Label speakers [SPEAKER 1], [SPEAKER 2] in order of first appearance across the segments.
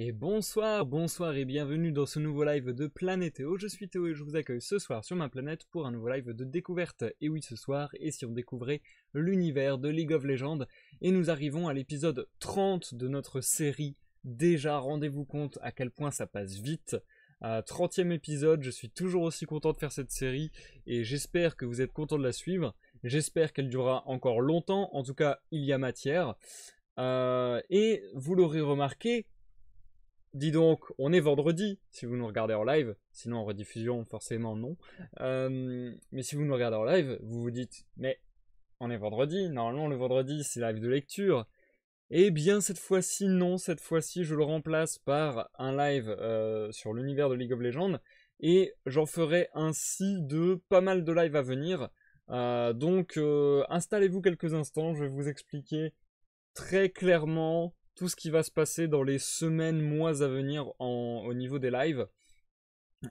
[SPEAKER 1] Et bonsoir, bonsoir et bienvenue dans ce nouveau live de Planétéo. Je suis Théo et je vous accueille ce soir sur ma planète pour un nouveau live de découverte. Et oui, ce soir, et si on découvrait l'univers de League of Legends Et nous arrivons à l'épisode 30 de notre série. Déjà, rendez-vous compte à quel point ça passe vite. 30e épisode, je suis toujours aussi content de faire cette série et j'espère que vous êtes content de la suivre. J'espère qu'elle durera encore longtemps, en tout cas il y a matière. Euh, et vous l'aurez remarqué, Dis donc, on est vendredi, si vous nous regardez en live, sinon en rediffusion, forcément non. Euh, mais si vous nous regardez en live, vous vous dites, mais on est vendredi, normalement le vendredi c'est live de lecture. Eh bien cette fois-ci non, cette fois-ci je le remplace par un live euh, sur l'univers de League of Legends, et j'en ferai ainsi de pas mal de lives à venir. Euh, donc installez-vous quelques instants, je vais vous expliquer très clairement tout ce qui va se passer dans les semaines, mois à venir en, au niveau des lives.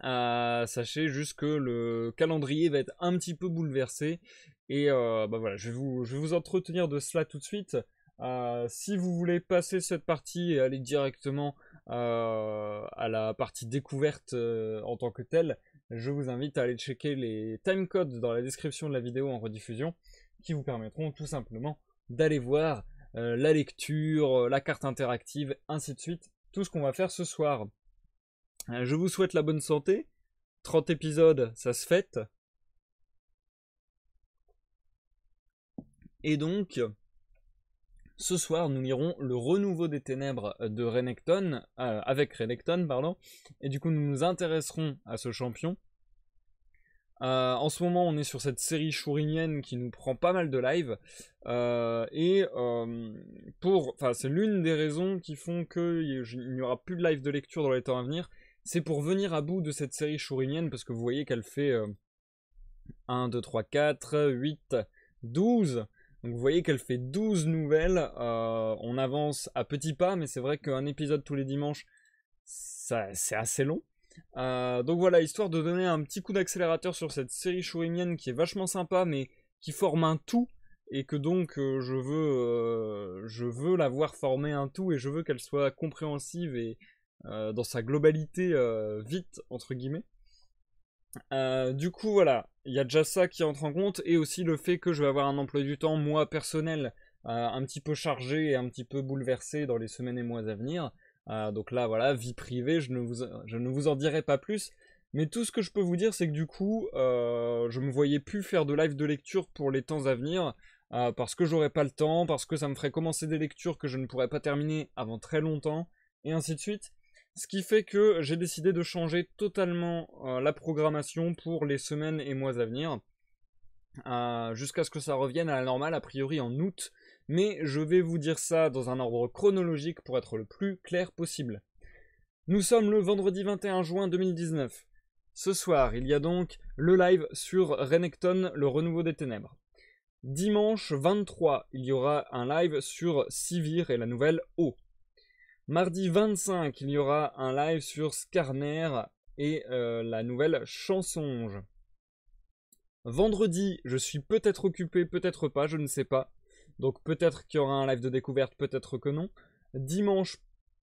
[SPEAKER 1] Euh, sachez juste que le calendrier va être un petit peu bouleversé. Et euh, bah voilà, je vais, vous, entretenir de cela tout de suite. Euh, si vous voulez passer cette partie et aller directement à la partie découverte en tant que telle, je vous invite à aller checker les timecodes dans la description de la vidéo en rediffusion qui vous permettront tout simplement d'aller voir euh, la lecture, euh, la carte interactive, ainsi de suite. Tout ce qu'on va faire ce soir. Euh, je vous souhaite la bonne santé. 30 épisodes, ça se fête. Et donc, ce soir, nous lirons Le Renouveau des Ténèbres de Renekton, avec Renekton, pardon, et du coup, nous nous intéresserons à ce champion, euh, en ce moment, on est sur cette série chourinienne qui nous prend pas mal de live. Euh, et euh, pour, enfin, c'est l'une des raisons qui font qu'il n'y aura plus de live de lecture dans les temps à venir. C'est pour venir à bout de cette série chourinienne parce que vous voyez qu'elle fait 1, 2, 3, 4, 8, 12. Donc vous voyez qu'elle fait 12 nouvelles. on avance à petits pas, mais c'est vrai qu'un épisode tous les dimanches, c'est assez long. Euh, donc voilà, histoire de donner un petit coup d'accélérateur sur cette série shurimienne qui est vachement sympa, mais qui forme un tout, et que donc euh, je veux, euh, je veux la voir former un tout, et je veux qu'elle soit compréhensive et dans sa globalité vite, entre guillemets. du coup voilà, il y a déjà ça qui entre en compte, et aussi le fait que je vais avoir un emploi du temps, moi personnel, un petit peu chargé et un petit peu bouleversé dans les semaines et mois à venir. Euh, donc là, voilà, vie privée, je ne, vous, en dirai pas plus. Mais tout ce que je peux vous dire, c'est que du coup, euh, je me voyais plus faire de live de lecture pour les temps à venir, euh, parce que j'aurais pas le temps, parce que ça me ferait commencer des lectures que je ne pourrais pas terminer avant très longtemps, et ainsi de suite. Ce qui fait que j'ai décidé de changer totalement la programmation pour les semaines et mois à venir, jusqu'à ce que ça revienne à la normale, a priori en août mais je vais vous dire ça dans un ordre chronologique pour être le plus clair possible. Nous sommes le vendredi 21 juin 2019. Ce soir, il y a donc le live sur Renekton, le renouveau des ténèbres. Dimanche 23, il y aura un live sur Sivir et la nouvelle O. Mardi 25, il y aura un live sur Skarner et euh, la nouvelle Chansonge. Vendredi, je suis peut-être occupé, peut-être pas, je ne sais pas. Donc peut-être qu'il y aura un live de découverte, peut-être que non. Dimanche,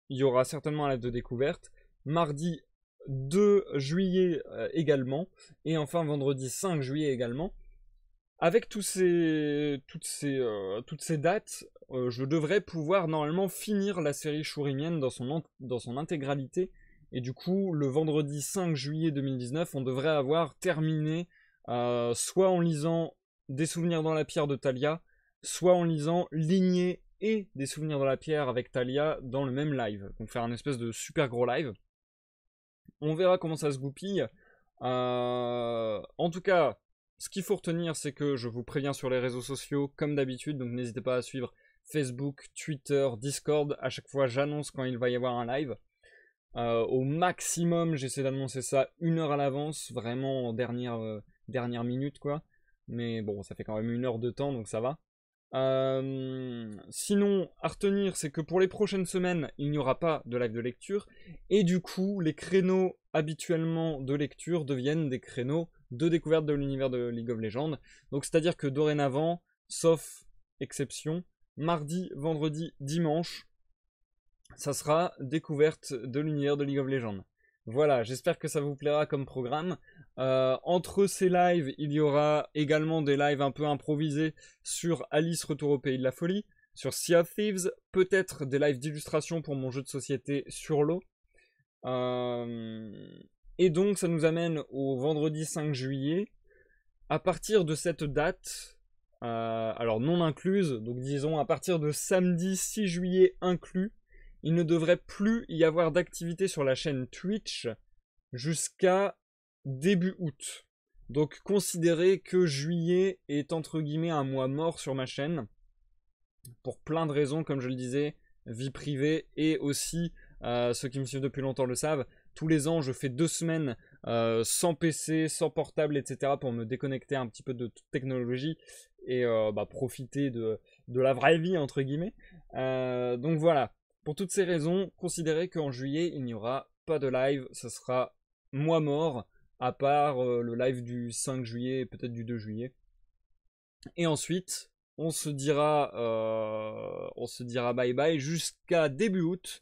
[SPEAKER 1] il y aura certainement un live de découverte. Mardi 2 juillet euh, également. Et enfin vendredi 5 juillet également. Avec tous ces, toutes, ces, euh, toutes ces dates, euh, je devrais pouvoir normalement finir la série chourimienne dans son, dans son intégralité. Et du coup, le vendredi 5 juillet 2019, on devrait avoir terminé, soit en lisant Des souvenirs dans la pierre de Talia, soit en lisant Lignée et des souvenirs de la pierre avec Talia dans le même live. Donc faire un espèce de super gros live. On verra comment ça se goupille. Euh, en tout cas, ce qu'il faut retenir, c'est que je vous préviens sur les réseaux sociaux comme d'habitude, donc n'hésitez pas à suivre Facebook, Twitter, Discord. À chaque fois, j'annonce quand il va y avoir un live. Euh, au maximum, j'essaie d'annoncer ça une heure à l'avance, vraiment en dernière, euh, dernière minute, quoi. Mais bon, ça fait quand même une heure de temps, donc ça va. Euh, sinon, à retenir, c'est que pour les prochaines semaines, il n'y aura pas de live de lecture. Et du coup, les créneaux habituellement de lecture deviennent des créneaux de découverte de l'univers de League of Legends. Donc, c'est-à-dire que dorénavant, sauf exception, mardi, vendredi, dimanche, ça sera découverte de l'univers de League of Legends. Voilà, j'espère que ça vous plaira comme programme. Euh, entre ces lives, il y aura également des lives un peu improvisés sur Alice Retour au Pays de la Folie, sur Sea of Thieves, peut-être des lives d'illustration pour mon jeu de société sur l'eau. Euh, et donc ça nous amène au vendredi 5 juillet. À partir de cette date, euh, alors non incluse, donc disons à partir de samedi 6 juillet inclus, il ne devrait plus y avoir d'activité sur la chaîne Twitch jusqu'à début août. Donc considérez que juillet est entre guillemets un mois mort sur ma chaîne. Pour plein de raisons, comme je le disais, vie privée et aussi, euh, ceux qui me suivent depuis longtemps le savent, tous les ans je fais deux semaines euh, sans PC, sans portable, etc. pour me déconnecter un petit peu de toute technologie et euh, bah, profiter de, de, la vraie vie, entre guillemets. donc voilà, pour toutes ces raisons, considérez qu'en juillet il n'y aura pas de live, ce sera mois mort à part euh, le live du 5 juillet et peut-être du 2 juillet. Et ensuite, on se dira, euh, on se dira bye bye jusqu'à début août.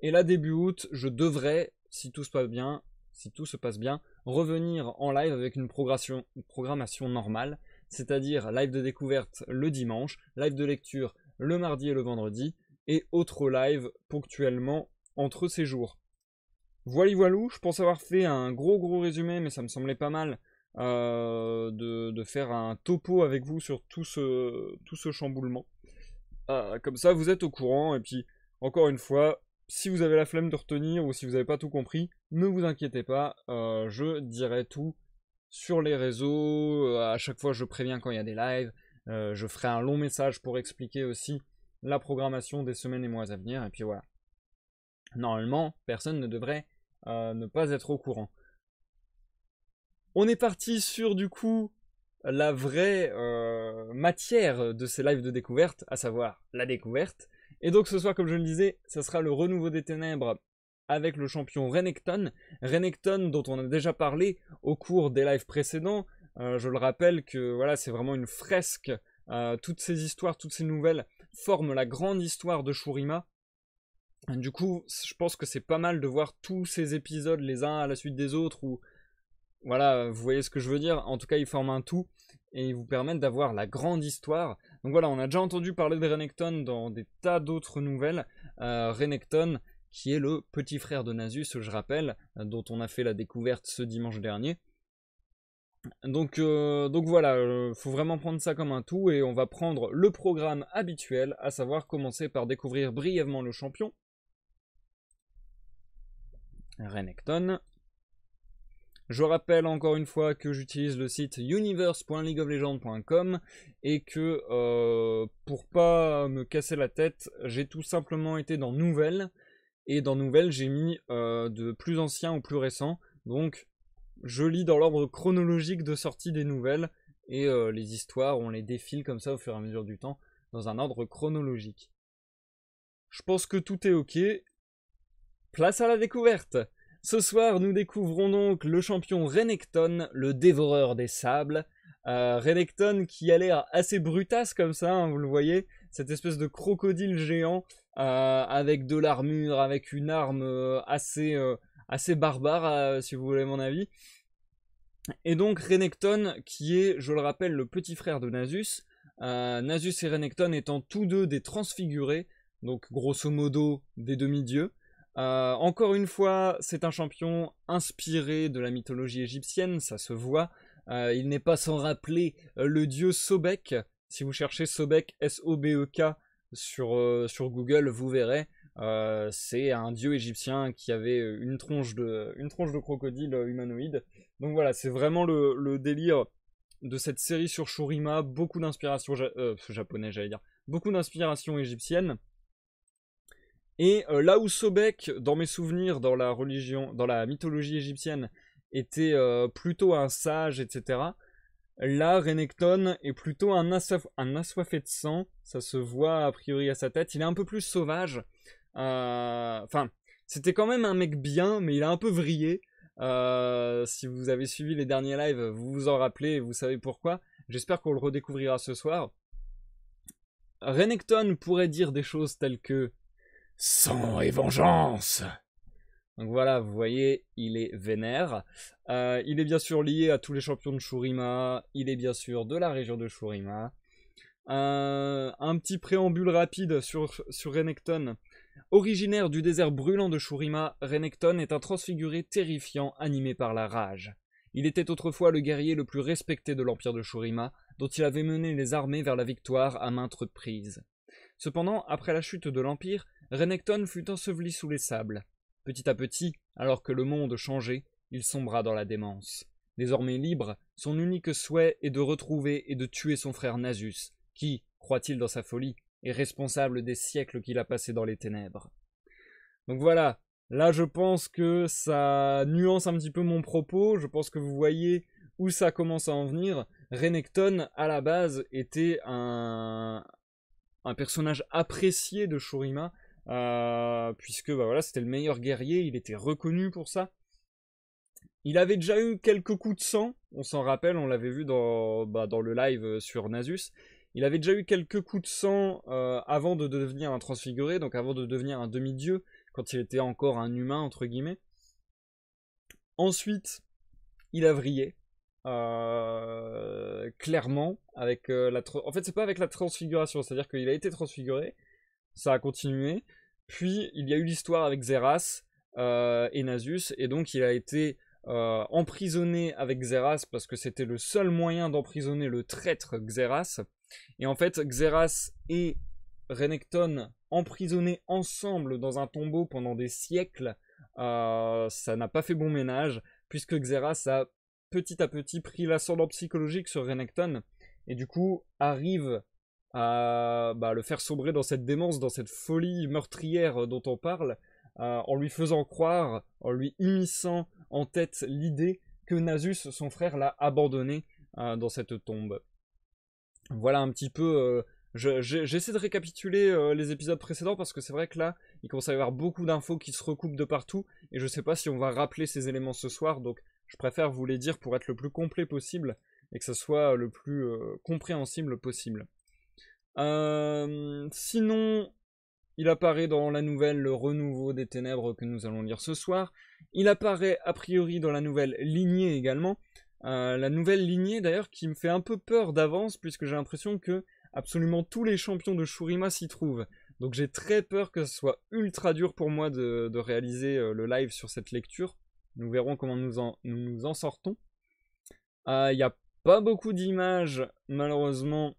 [SPEAKER 1] Et là, début août, je devrais, si tout se passe bien, si tout se passe bien, revenir en live avec une programmation, programmation normale, c'est-à-dire live de découverte le dimanche, live de lecture le mardi et le vendredi, et autres live ponctuellement entre ces jours. Voilà, voilou, je pense avoir fait un gros gros résumé, mais ça me semblait pas mal euh, de, de, faire un topo avec vous sur tout ce, tout ce chamboulement. Euh, comme ça, vous êtes au courant, et puis, encore une fois, si vous avez la flemme de retenir ou si vous n'avez pas tout compris, ne vous inquiétez pas, euh, je dirai tout sur les réseaux, à chaque fois je préviens quand il y a des lives, je ferai un long message pour expliquer aussi la programmation des semaines et mois à venir, et puis voilà. Normalement, personne ne devrait ne pas être au courant. On est parti sur du coup la vraie euh, matière de ces lives de découverte, à savoir la découverte. Et donc ce soir, comme je le disais, ça sera le renouveau des ténèbres avec le champion Renekton. Renekton dont on a déjà parlé au cours des lives précédents. Euh, je le rappelle que voilà, c'est vraiment une fresque. Euh, toutes ces histoires, toutes ces nouvelles forment la grande histoire de Shurima. Du coup, je pense que c'est pas mal de voir tous ces épisodes les uns à la suite des autres, ou voilà, vous voyez ce que je veux dire. En tout cas, ils forment un tout et ils vous permettent d'avoir la grande histoire. Donc voilà, on a déjà entendu parler de Renekton dans des tas d'autres nouvelles. Euh, Renekton, qui est le petit frère de Nasus, je rappelle, euh, dont on a fait la découverte ce dimanche dernier. Donc, euh, donc voilà, il faut vraiment prendre ça comme un tout et on va prendre le programme habituel, à savoir commencer par découvrir brièvement le champion, Renekton. Je rappelle encore une fois que j'utilise le site universe.leagueoflegends.com et que euh, pour pas me casser la tête, j'ai tout simplement été dans nouvelles et dans nouvelles j'ai mis euh, de plus anciens au plus récent. Donc je lis dans l'ordre chronologique de sortie des nouvelles et euh, les histoires on les défile comme ça au fur et à mesure du temps dans un ordre chronologique. Je pense que tout est ok place à la découverte Ce soir, nous découvrons donc le champion Renekton, le dévoreur des sables. Euh, Renekton qui a l'air assez brutasse comme ça, hein, vous le voyez, cette espèce de crocodile géant euh, avec de l'armure, avec une arme euh, assez, assez barbare, si vous voulez mon avis. Et donc Renekton, qui est, je le rappelle, le petit frère de Nasus. Nasus et Renekton étant tous deux des transfigurés, donc grosso modo des demi-dieux. Euh, encore une fois, c'est un champion inspiré de la mythologie égyptienne, ça se voit. Euh, il n'est pas sans rappeler euh, le dieu Sobek. Si vous cherchez Sobek, S-O-B-E-K, sur, sur Google, vous verrez. c'est un dieu égyptien qui avait une tronche de, une tronche de crocodile humanoïde. Donc voilà, c'est vraiment le, délire de cette série sur Shurima. Beaucoup d'inspiration japonaise, j'allais dire. Beaucoup d'inspiration égyptienne. Et euh, là où Sobek, dans mes souvenirs, dans la religion, dans la mythologie égyptienne, était euh, plutôt un sage, etc. Là, Renekton est plutôt un, assoiffé de sang. Ça se voit a priori à sa tête. Il est un peu plus sauvage. Euh, enfin, c'était quand même un mec bien, mais il a un peu vrillé. si vous avez suivi les derniers lives, vous vous en rappelez vous savez pourquoi. J'espère qu'on le redécouvrira ce soir. Renekton pourrait dire des choses telles que Sang et vengeance donc voilà, vous voyez, il est vénère. Euh, il est bien sûr lié à tous les champions de Shurima. Il est bien sûr de la région de Shurima. Euh, un petit préambule rapide sur, sur Renekton. Originaire du désert brûlant de Shurima, Renekton est un transfiguré terrifiant animé par la rage. Il était autrefois le guerrier le plus respecté de l'empire de Shurima, dont il avait mené les armées vers la victoire à maintes reprises. Cependant, après la chute de l'Empire, Renekton fut enseveli sous les sables. Petit à petit, alors que le monde changeait, il sombra dans la démence. Désormais libre, son unique souhait est de retrouver et de tuer son frère Nasus, qui, croit-il dans sa folie, est responsable des siècles qu'il a passés dans les ténèbres. Donc voilà, là je pense que ça nuance un petit peu mon propos, je pense que vous voyez où ça commence à en venir. Renekton, à la base, était un, un personnage apprécié de Shurima, euh, puisque bah voilà, c'était le meilleur guerrier, il était reconnu pour ça. Il avait déjà eu quelques coups de sang, on s'en rappelle, on l'avait vu dans, bah, le live euh, sur Nasus. Il avait déjà eu quelques coups de sang euh, avant de devenir un transfiguré, donc avant de devenir un demi-dieu, quand il était encore un humain, entre guillemets. Ensuite, il a vrillé, euh, clairement avec euh, la en fait c'est pas avec la transfiguration c'est à dire qu'il a été transfiguré ça a continué puis il y a eu l'histoire avec Xeras euh, et Nasus et donc il a été emprisonné avec Xeras parce que c'était le seul moyen d'emprisonner le traître Xeras et en fait Xeras et Renekton emprisonnés ensemble dans un tombeau pendant des siècles ça n'a pas fait bon ménage puisque Xeras a petit à petit pris l'ascendant psychologique sur Renekton et du coup arrive à bah, le faire sombrer dans cette démence, dans cette folie meurtrière dont on parle, euh, en lui faisant croire, en lui immisçant en tête l'idée que Nasus, son frère, l'a abandonné euh, dans cette tombe. Voilà un petit peu... Euh, j'essaie de récapituler les épisodes précédents parce que c'est vrai que là, il commence à y avoir beaucoup d'infos qui se recoupent de partout et je sais pas si on va rappeler ces éléments ce soir, donc je préfère vous les dire pour être le plus complet possible et que ce soit le plus euh, compréhensible possible. Euh, sinon, il apparaît dans la nouvelle Le Renouveau des Ténèbres que nous allons lire ce soir. Il apparaît a priori dans la nouvelle Lignée également. Euh, la nouvelle Lignée d'ailleurs qui me fait un peu peur d'avance puisque j'ai l'impression que absolument tous les champions de Shurima s'y trouvent. Donc j'ai très peur que ce soit ultra dur pour moi de réaliser le live sur cette lecture. Nous verrons comment nous en, nous, en sortons. Ah, il n'y a pas beaucoup d'images, malheureusement,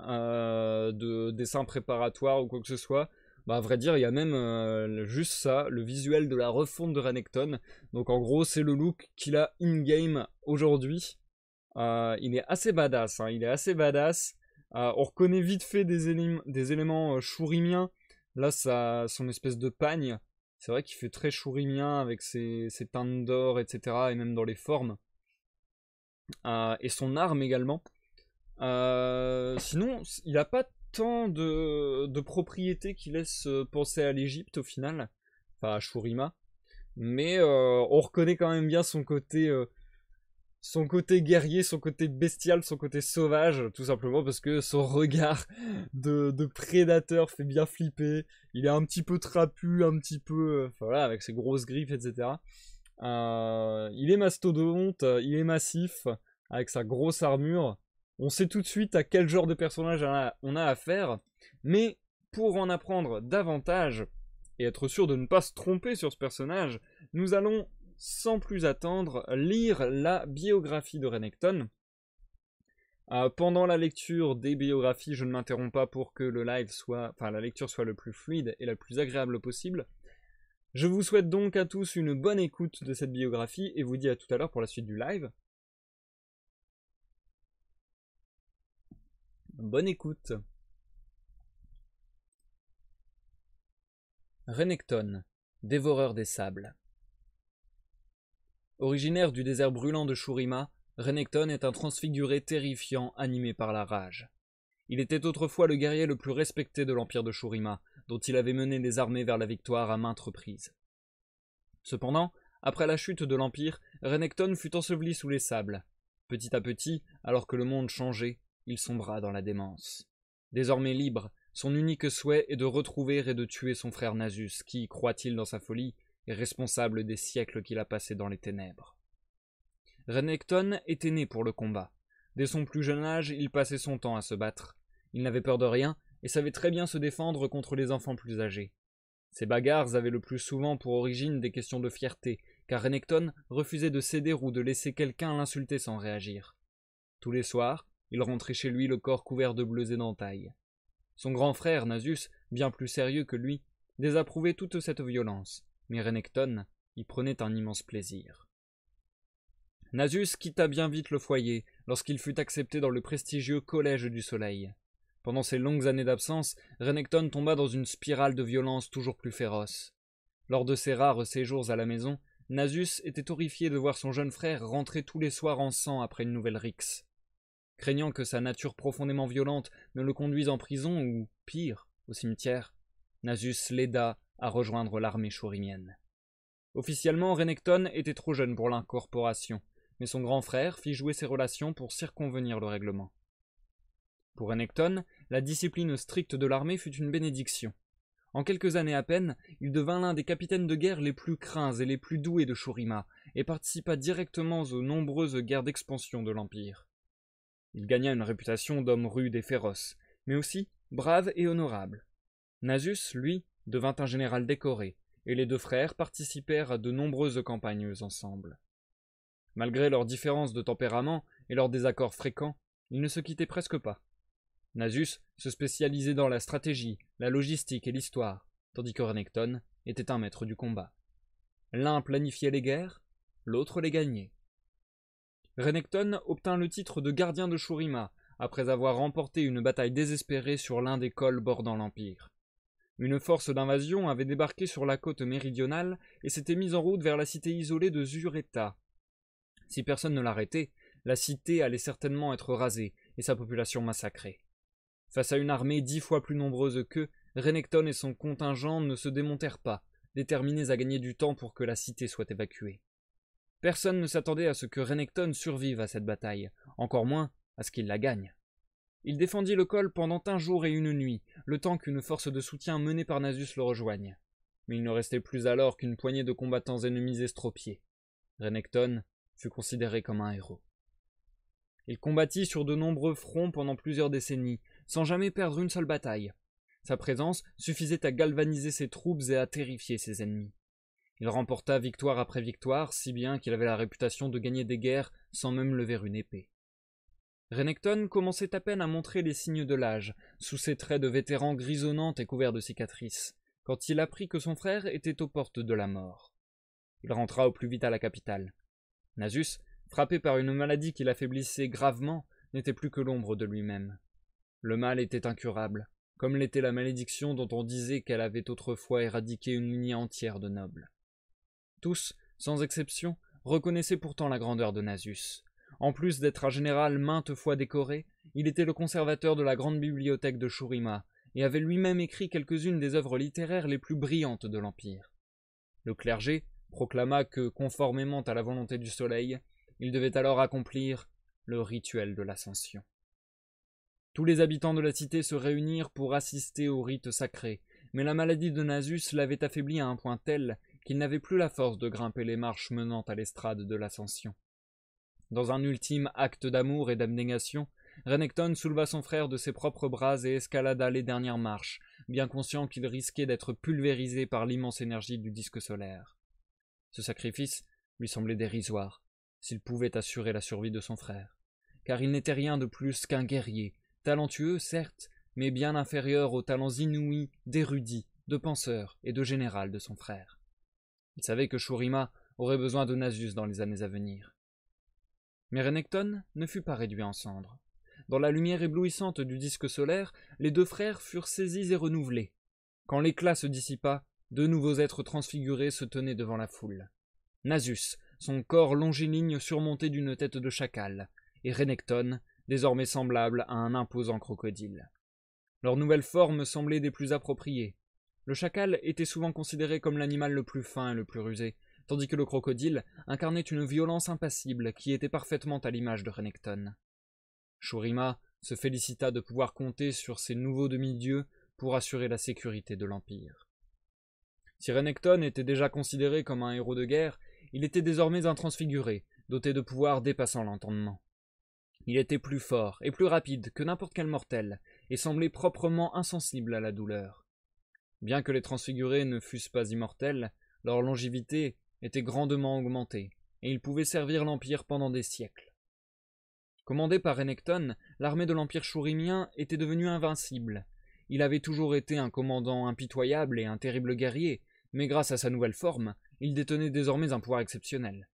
[SPEAKER 1] euh, de dessins préparatoires ou quoi que ce soit. Bah, à vrai dire, il y a même euh, juste ça, le visuel de la refonte de Renekton. Donc en gros, c'est le look qu'il a in-game aujourd'hui. Euh, il est assez badass, hein. il est assez badass. on reconnaît vite fait des, éléments, des éléments chourimiens. Là, ça, son espèce de pagne c'est vrai qu'il fait très chourimien avec ses, teintes d'or, etc. Et même dans les formes. Euh, et son arme également. Euh, sinon, il n'a pas tant de, de propriétés qui laissent euh, penser à l'Égypte au final. Enfin, à Shurima. Mais on reconnaît quand même bien son côté son côté guerrier, son côté bestial, son côté sauvage, tout simplement parce que son regard de, prédateur fait bien flipper. Il est un petit peu trapu, un petit peu, euh, voilà, avec ses grosses griffes, etc. Euh, il est mastodonte, euh, il est massif, avec sa grosse armure. On sait tout de suite à quel genre de personnage on a affaire, mais pour en apprendre davantage et être sûr de ne pas se tromper sur ce personnage, nous allons sans plus attendre, lire la biographie de Renekton. Euh, pendant la lecture des biographies, je ne m'interromps pas pour que le live soit, la lecture soit le plus fluide et la plus agréable possible. Je vous souhaite donc à tous une bonne écoute de cette biographie et vous dis à tout à l'heure pour la suite du live. Bonne écoute. Renekton, dévoreur des sables. Originaire du désert brûlant de Shurima, Renekton est un transfiguré terrifiant animé par la rage. Il était autrefois le guerrier le plus respecté de l'empire de Shurima, dont il avait mené des armées vers la victoire à maintes reprises. Cependant, après la chute de l'empire, Renekton fut enseveli sous les sables. Petit à petit, alors que le monde changeait, il sombra dans la démence. Désormais libre, son unique souhait est de retrouver et de tuer son frère Nasus, qui, croit-il dans sa folie, et responsable des siècles qu'il a passés dans les ténèbres. Renekton était né pour le combat. Dès son plus jeune âge, il passait son temps à se battre. Il n'avait peur de rien et savait très bien se défendre contre les enfants plus âgés. Ses bagarres avaient le plus souvent pour origine des questions de fierté, car Renekton refusait de céder ou de laisser quelqu'un l'insulter sans réagir. Tous les soirs, il rentrait chez lui le corps couvert de bleus et d'entailles. Son grand frère, Nasus, bien plus sérieux que lui, désapprouvait toute cette violence, mais Renekton y prenait un immense plaisir. Nasus quitta bien vite le foyer lorsqu'il fut accepté dans le prestigieux Collège du Soleil. Pendant ses longues années d'absence, Renekton tomba dans une spirale de violence toujours plus féroce. Lors de ses rares séjours à la maison, Nasus était horrifié de voir son jeune frère rentrer tous les soirs en sang après une nouvelle rixe. Craignant que sa nature profondément violente ne le conduise en prison ou, pire, au cimetière, Nasus l'aida à rejoindre l'armée chourimienne. Officiellement, Renekton était trop jeune pour l'incorporation, mais son grand frère fit jouer ses relations pour circonvenir le règlement. Pour Renekton, la discipline stricte de l'armée fut une bénédiction. En quelques années à peine, il devint l'un des capitaines de guerre les plus craints et les plus doués de Shurima, et participa directement aux nombreuses guerres d'expansion de l'Empire. Il gagna une réputation d'homme rude et féroce, mais aussi brave et honorable. Nasus, lui, devint un général décoré, et les deux frères participèrent à de nombreuses campagnes ensemble. Malgré leurs différences de tempérament et leurs désaccords fréquents, ils ne se quittaient presque pas. Nasus se spécialisait dans la stratégie, la logistique et l'histoire, tandis que Renekton était un maître du combat. L'un planifiait les guerres, l'autre les gagnait. Renekton obtint le titre de gardien de Shurima après avoir remporté une bataille désespérée sur l'un des cols bordant l'Empire. Une force d'invasion avait débarqué sur la côte méridionale et s'était mise en route vers la cité isolée de Zureta. Si personne ne l'arrêtait, la cité allait certainement être rasée et sa population massacrée. Face à une armée dix fois plus nombreuse qu'eux, Renekton et son contingent ne se démontèrent pas, déterminés à gagner du temps pour que la cité soit évacuée. Personne ne s'attendait à ce que Renekton survive à cette bataille, encore moins à ce qu'il la gagne. Il défendit le col pendant un jour et une nuit, le temps qu'une force de soutien menée par Nasus le rejoigne. Mais il ne restait plus alors qu'une poignée de combattants ennemis estropiés. Renekton fut considéré comme un héros. Il combattit sur de nombreux fronts pendant plusieurs décennies, sans jamais perdre une seule bataille. Sa présence suffisait à galvaniser ses troupes et à terrifier ses ennemis. Il remporta victoire après victoire, si bien qu'il avait la réputation de gagner des guerres sans même lever une épée. Renekton commençait à peine à montrer les signes de l'âge, sous ses traits de vétéran grisonnant et couverts de cicatrices, quand il apprit que son frère était aux portes de la mort. Il rentra au plus vite à la capitale. Nasus, frappé par une maladie qui l'affaiblissait gravement, n'était plus que l'ombre de lui-même. Le mal était incurable, comme l'était la malédiction dont on disait qu'elle avait autrefois éradiqué une lignée entière de nobles. Tous, sans exception, reconnaissaient pourtant la grandeur de Nasus, en plus d'être un général maintes fois décoré, il était le conservateur de la grande bibliothèque de Shurima, et avait lui-même écrit quelques-unes des œuvres littéraires les plus brillantes de l'Empire. Le clergé proclama que, conformément à la volonté du soleil, il devait alors accomplir le rituel de l'ascension. Tous les habitants de la cité se réunirent pour assister au rite sacré, mais la maladie de Nasus l'avait affaibli à un point tel qu'il n'avait plus la force de grimper les marches menant à l'estrade de l'ascension. Dans un ultime acte d'amour et d'abnégation, Renekton souleva son frère de ses propres bras et escalada les dernières marches, bien conscient qu'il risquait d'être pulvérisé par l'immense énergie du disque solaire. Ce sacrifice lui semblait dérisoire, s'il pouvait assurer la survie de son frère, car il n'était rien de plus qu'un guerrier, talentueux certes, mais bien inférieur aux talents inouïs d'érudit, de penseur et de général de son frère. Il savait que Shurima aurait besoin de Nasus dans les années à venir, mais Renekton ne fut pas réduit en cendres. Dans la lumière éblouissante du disque solaire, les deux frères furent saisis et renouvelés. Quand l'éclat se dissipa, deux nouveaux êtres transfigurés se tenaient devant la foule. Nasus, son corps longiligne surmonté d'une tête de chacal, et Renekton, désormais semblable à un imposant crocodile. Leur nouvelle forme semblait des plus appropriées. Le chacal était souvent considéré comme l'animal le plus fin et le plus rusé, tandis que le crocodile incarnait une violence impassible qui était parfaitement à l'image de Renekton. Shurima se félicita de pouvoir compter sur ses nouveaux demi-dieux pour assurer la sécurité de l'Empire. Si Renekton était déjà considéré comme un héros de guerre, il était désormais un transfiguré, doté de pouvoirs dépassant l'entendement. Il était plus fort et plus rapide que n'importe quel mortel, et semblait proprement insensible à la douleur. Bien que les transfigurés ne fussent pas immortels, leur longévité était grandement augmenté, et il pouvait servir l'Empire pendant des siècles. Commandé par Renekton, l'armée de l'Empire chourimien était devenue invincible. Il avait toujours été un commandant impitoyable et un terrible guerrier, mais grâce à sa nouvelle forme, il détenait désormais un pouvoir exceptionnel.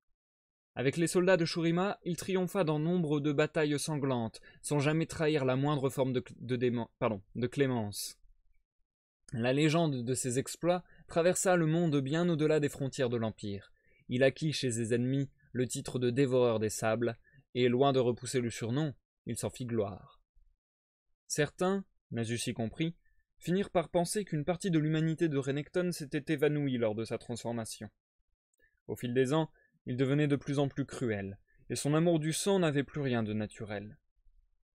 [SPEAKER 1] Avec les soldats de Chourima, il triompha dans nombre de batailles sanglantes, sans jamais trahir la moindre forme de, Pardon, de clémence. La légende de ses exploits traversa le monde bien au-delà des frontières de l'Empire. Il acquit chez ses ennemis le titre de dévoreur des sables, et loin de repousser le surnom, il s'en fit gloire. Certains, y compris, finirent par penser qu'une partie de l'humanité de Renekton s'était évanouie lors de sa transformation. Au fil des ans, il devenait de plus en plus cruel, et son amour du sang n'avait plus rien de naturel.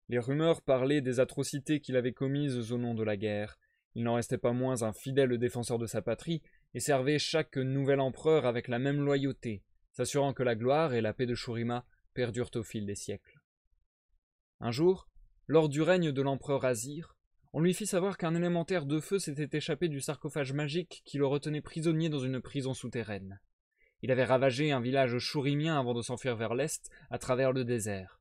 [SPEAKER 1] Les rumeurs parlaient des atrocités qu'il avait commises au nom de la guerre, il n'en restait pas moins un fidèle défenseur de sa patrie, et servait chaque nouvel empereur avec la même loyauté, s'assurant que la gloire et la paix de Shurima perdurent au fil des siècles. Un jour, lors du règne de l'empereur Azir, on lui fit savoir qu'un élémentaire de feu s'était échappé du sarcophage magique qui le retenait prisonnier dans une prison souterraine. Il avait ravagé un village chourimien avant de s'enfuir vers l'est, à travers le désert.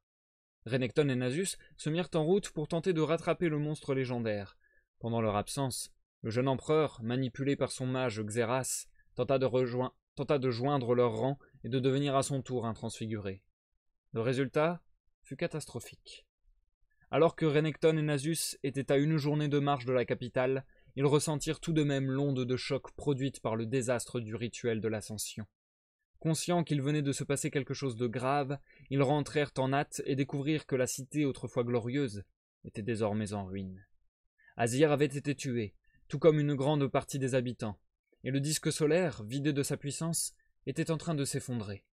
[SPEAKER 1] Renekton et Nasus se mirent en route pour tenter de rattraper le monstre légendaire, pendant leur absence, le jeune empereur, manipulé par son mage Xéras, tenta de, tenta de joindre leurs rangs et de devenir à son tour un transfiguré. Le résultat fut catastrophique. Alors que Renekton et Nasus étaient à une journée de marche de la capitale, ils ressentirent tout de même l'onde de choc produite par le désastre du rituel de l'ascension. Conscients qu'il venait de se passer quelque chose de grave, ils rentrèrent en hâte et découvrirent que la cité autrefois glorieuse était désormais en ruine. Azir avait été tué, tout comme une grande partie des habitants, et le disque solaire, vidé de sa puissance, était en train de s'effondrer.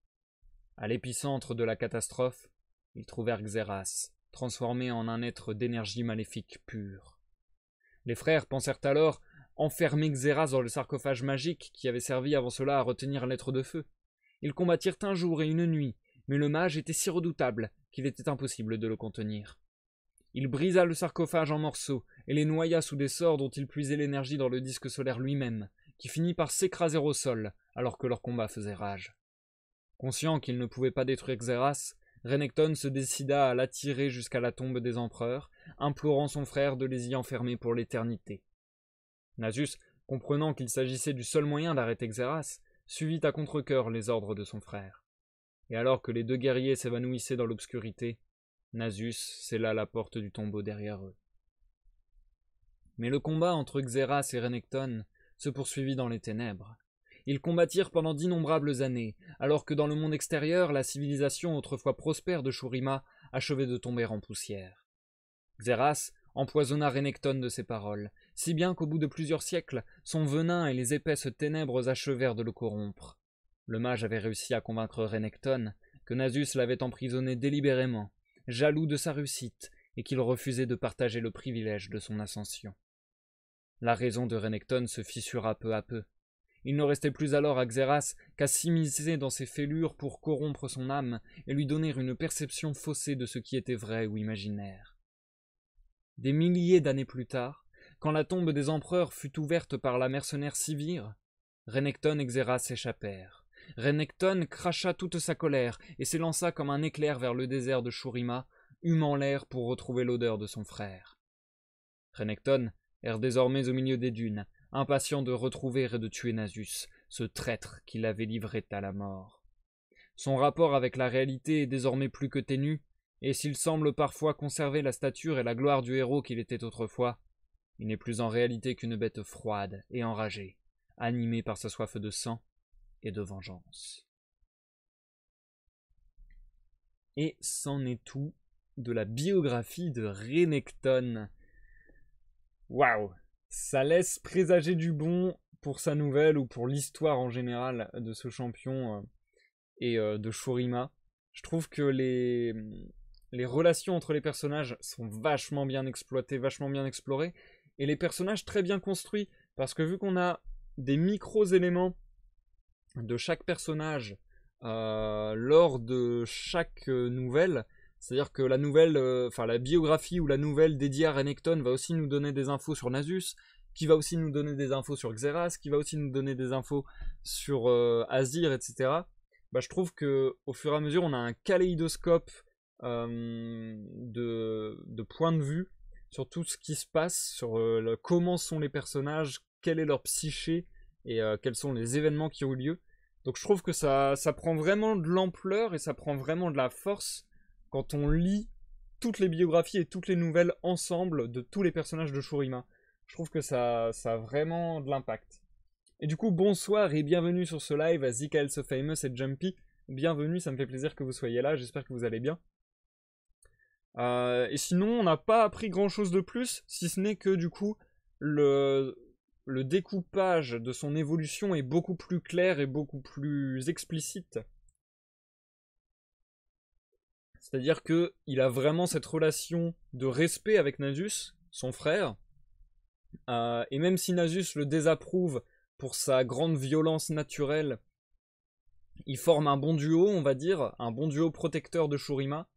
[SPEAKER 1] À l'épicentre de la catastrophe, ils trouvèrent Xéras, transformé en un être d'énergie maléfique pure. Les frères pensèrent alors enfermer Xéras dans le sarcophage magique qui avait servi avant cela à retenir l'être de feu. Ils combattirent un jour et une nuit, mais le mage était si redoutable qu'il était impossible de le contenir. Il brisa le sarcophage en morceaux et les noya sous des sorts dont il puisait l'énergie dans le disque solaire lui-même, qui finit par s'écraser au sol alors que leur combat faisait rage. Conscient qu'il ne pouvait pas détruire Xeras, Renekton se décida à l'attirer jusqu'à la tombe des empereurs, implorant son frère de les y enfermer pour l'éternité. Nasus, comprenant qu'il s'agissait du seul moyen d'arrêter Xeras, suivit à contre coeur les ordres de son frère. Et alors que les deux guerriers s'évanouissaient dans l'obscurité, Nasus scella la porte du tombeau derrière eux. Mais le combat entre Xeras et Renekton se poursuivit dans les ténèbres. Ils combattirent pendant d'innombrables années, alors que dans le monde extérieur, la civilisation autrefois prospère de Shurima achevait de tomber en poussière. Xeras empoisonna Renekton de ses paroles, si bien qu'au bout de plusieurs siècles, son venin et les épaisses ténèbres achevèrent de le corrompre. Le mage avait réussi à convaincre Renekton que Nasus l'avait emprisonné délibérément jaloux de sa réussite, et qu'il refusait de partager le privilège de son ascension. La raison de Renekton se fissura peu à peu. Il ne restait plus alors à Xeras qu'à s'immiscer dans ses fêlures pour corrompre son âme et lui donner une perception faussée de ce qui était vrai ou imaginaire. Des milliers d'années plus tard, quand la tombe des empereurs fut ouverte par la mercenaire Sivir, Renekton et Xeras échappèrent. Renekton cracha toute sa colère et s'élança comme un éclair vers le désert de Shurima, humant l'air pour retrouver l'odeur de son frère. Renekton erre désormais au milieu des dunes, impatient de retrouver et de tuer Nasus, ce traître qui l'avait livré à la mort. Son rapport avec la réalité est désormais plus que ténu, et s'il semble parfois conserver la stature et la gloire du héros qu'il était autrefois, il n'est plus en réalité qu'une bête froide et enragée, animée par sa soif de sang et de vengeance. Et c'en est tout de la biographie de Renekton. Waouh Ça laisse présager du bon pour sa nouvelle ou pour l'histoire en général de ce champion euh, et euh, de Shurima. Je trouve que les, les relations entre les personnages sont vachement bien exploitées, vachement bien explorées, et les personnages très bien construits, parce que vu qu'on a des micros éléments de chaque personnage euh, lors de chaque euh, nouvelle. C'est-à-dire que la nouvelle, euh, la biographie ou la nouvelle dédiée à Renekton va aussi nous donner des infos sur Nasus, qui va aussi nous donner des infos sur Xeras, qui va aussi nous donner des infos sur Azir, etc. Bah, je trouve que au fur et à mesure, on a un kaléidoscope de, points de vue sur tout ce qui se passe, sur comment sont les personnages, quelle est leur psyché, et euh, quels sont les événements qui ont eu lieu. Donc je trouve que ça, ça prend vraiment de l'ampleur et ça prend vraiment de la force quand on lit toutes les biographies et toutes les nouvelles ensemble de tous les personnages de Shurima. Je trouve que ça, ça a vraiment de l'impact. Et du coup, bonsoir et bienvenue sur ce live à Zika So Famous et Jumpy. Bienvenue, ça me fait plaisir que vous soyez là, j'espère que vous allez bien. Euh, et sinon, on n'a pas appris grand chose de plus, si ce n'est que du coup, le, le découpage de son évolution est beaucoup plus clair et beaucoup plus explicite. C'est-à-dire que il a vraiment cette relation de respect avec Nasus, son frère. Euh, et même si Nasus le désapprouve pour sa grande violence naturelle, il forme un bon duo, on va dire, un bon duo protecteur de Shurima.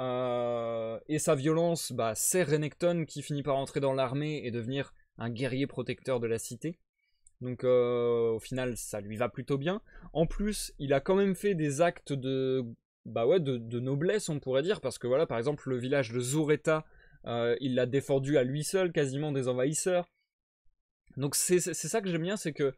[SPEAKER 1] Euh, et sa violence, bah, c'est Renekton qui finit par entrer dans l'armée et devenir un guerrier protecteur de la cité. Donc euh, au final, ça lui va plutôt bien. En plus, il a quand même fait des actes de, bah ouais, de, noblesse, on pourrait dire, parce que voilà, par exemple, le village de Zureta, euh, il l'a défendu à lui seul, quasiment des envahisseurs. Donc c'est ça que j'aime bien, c'est que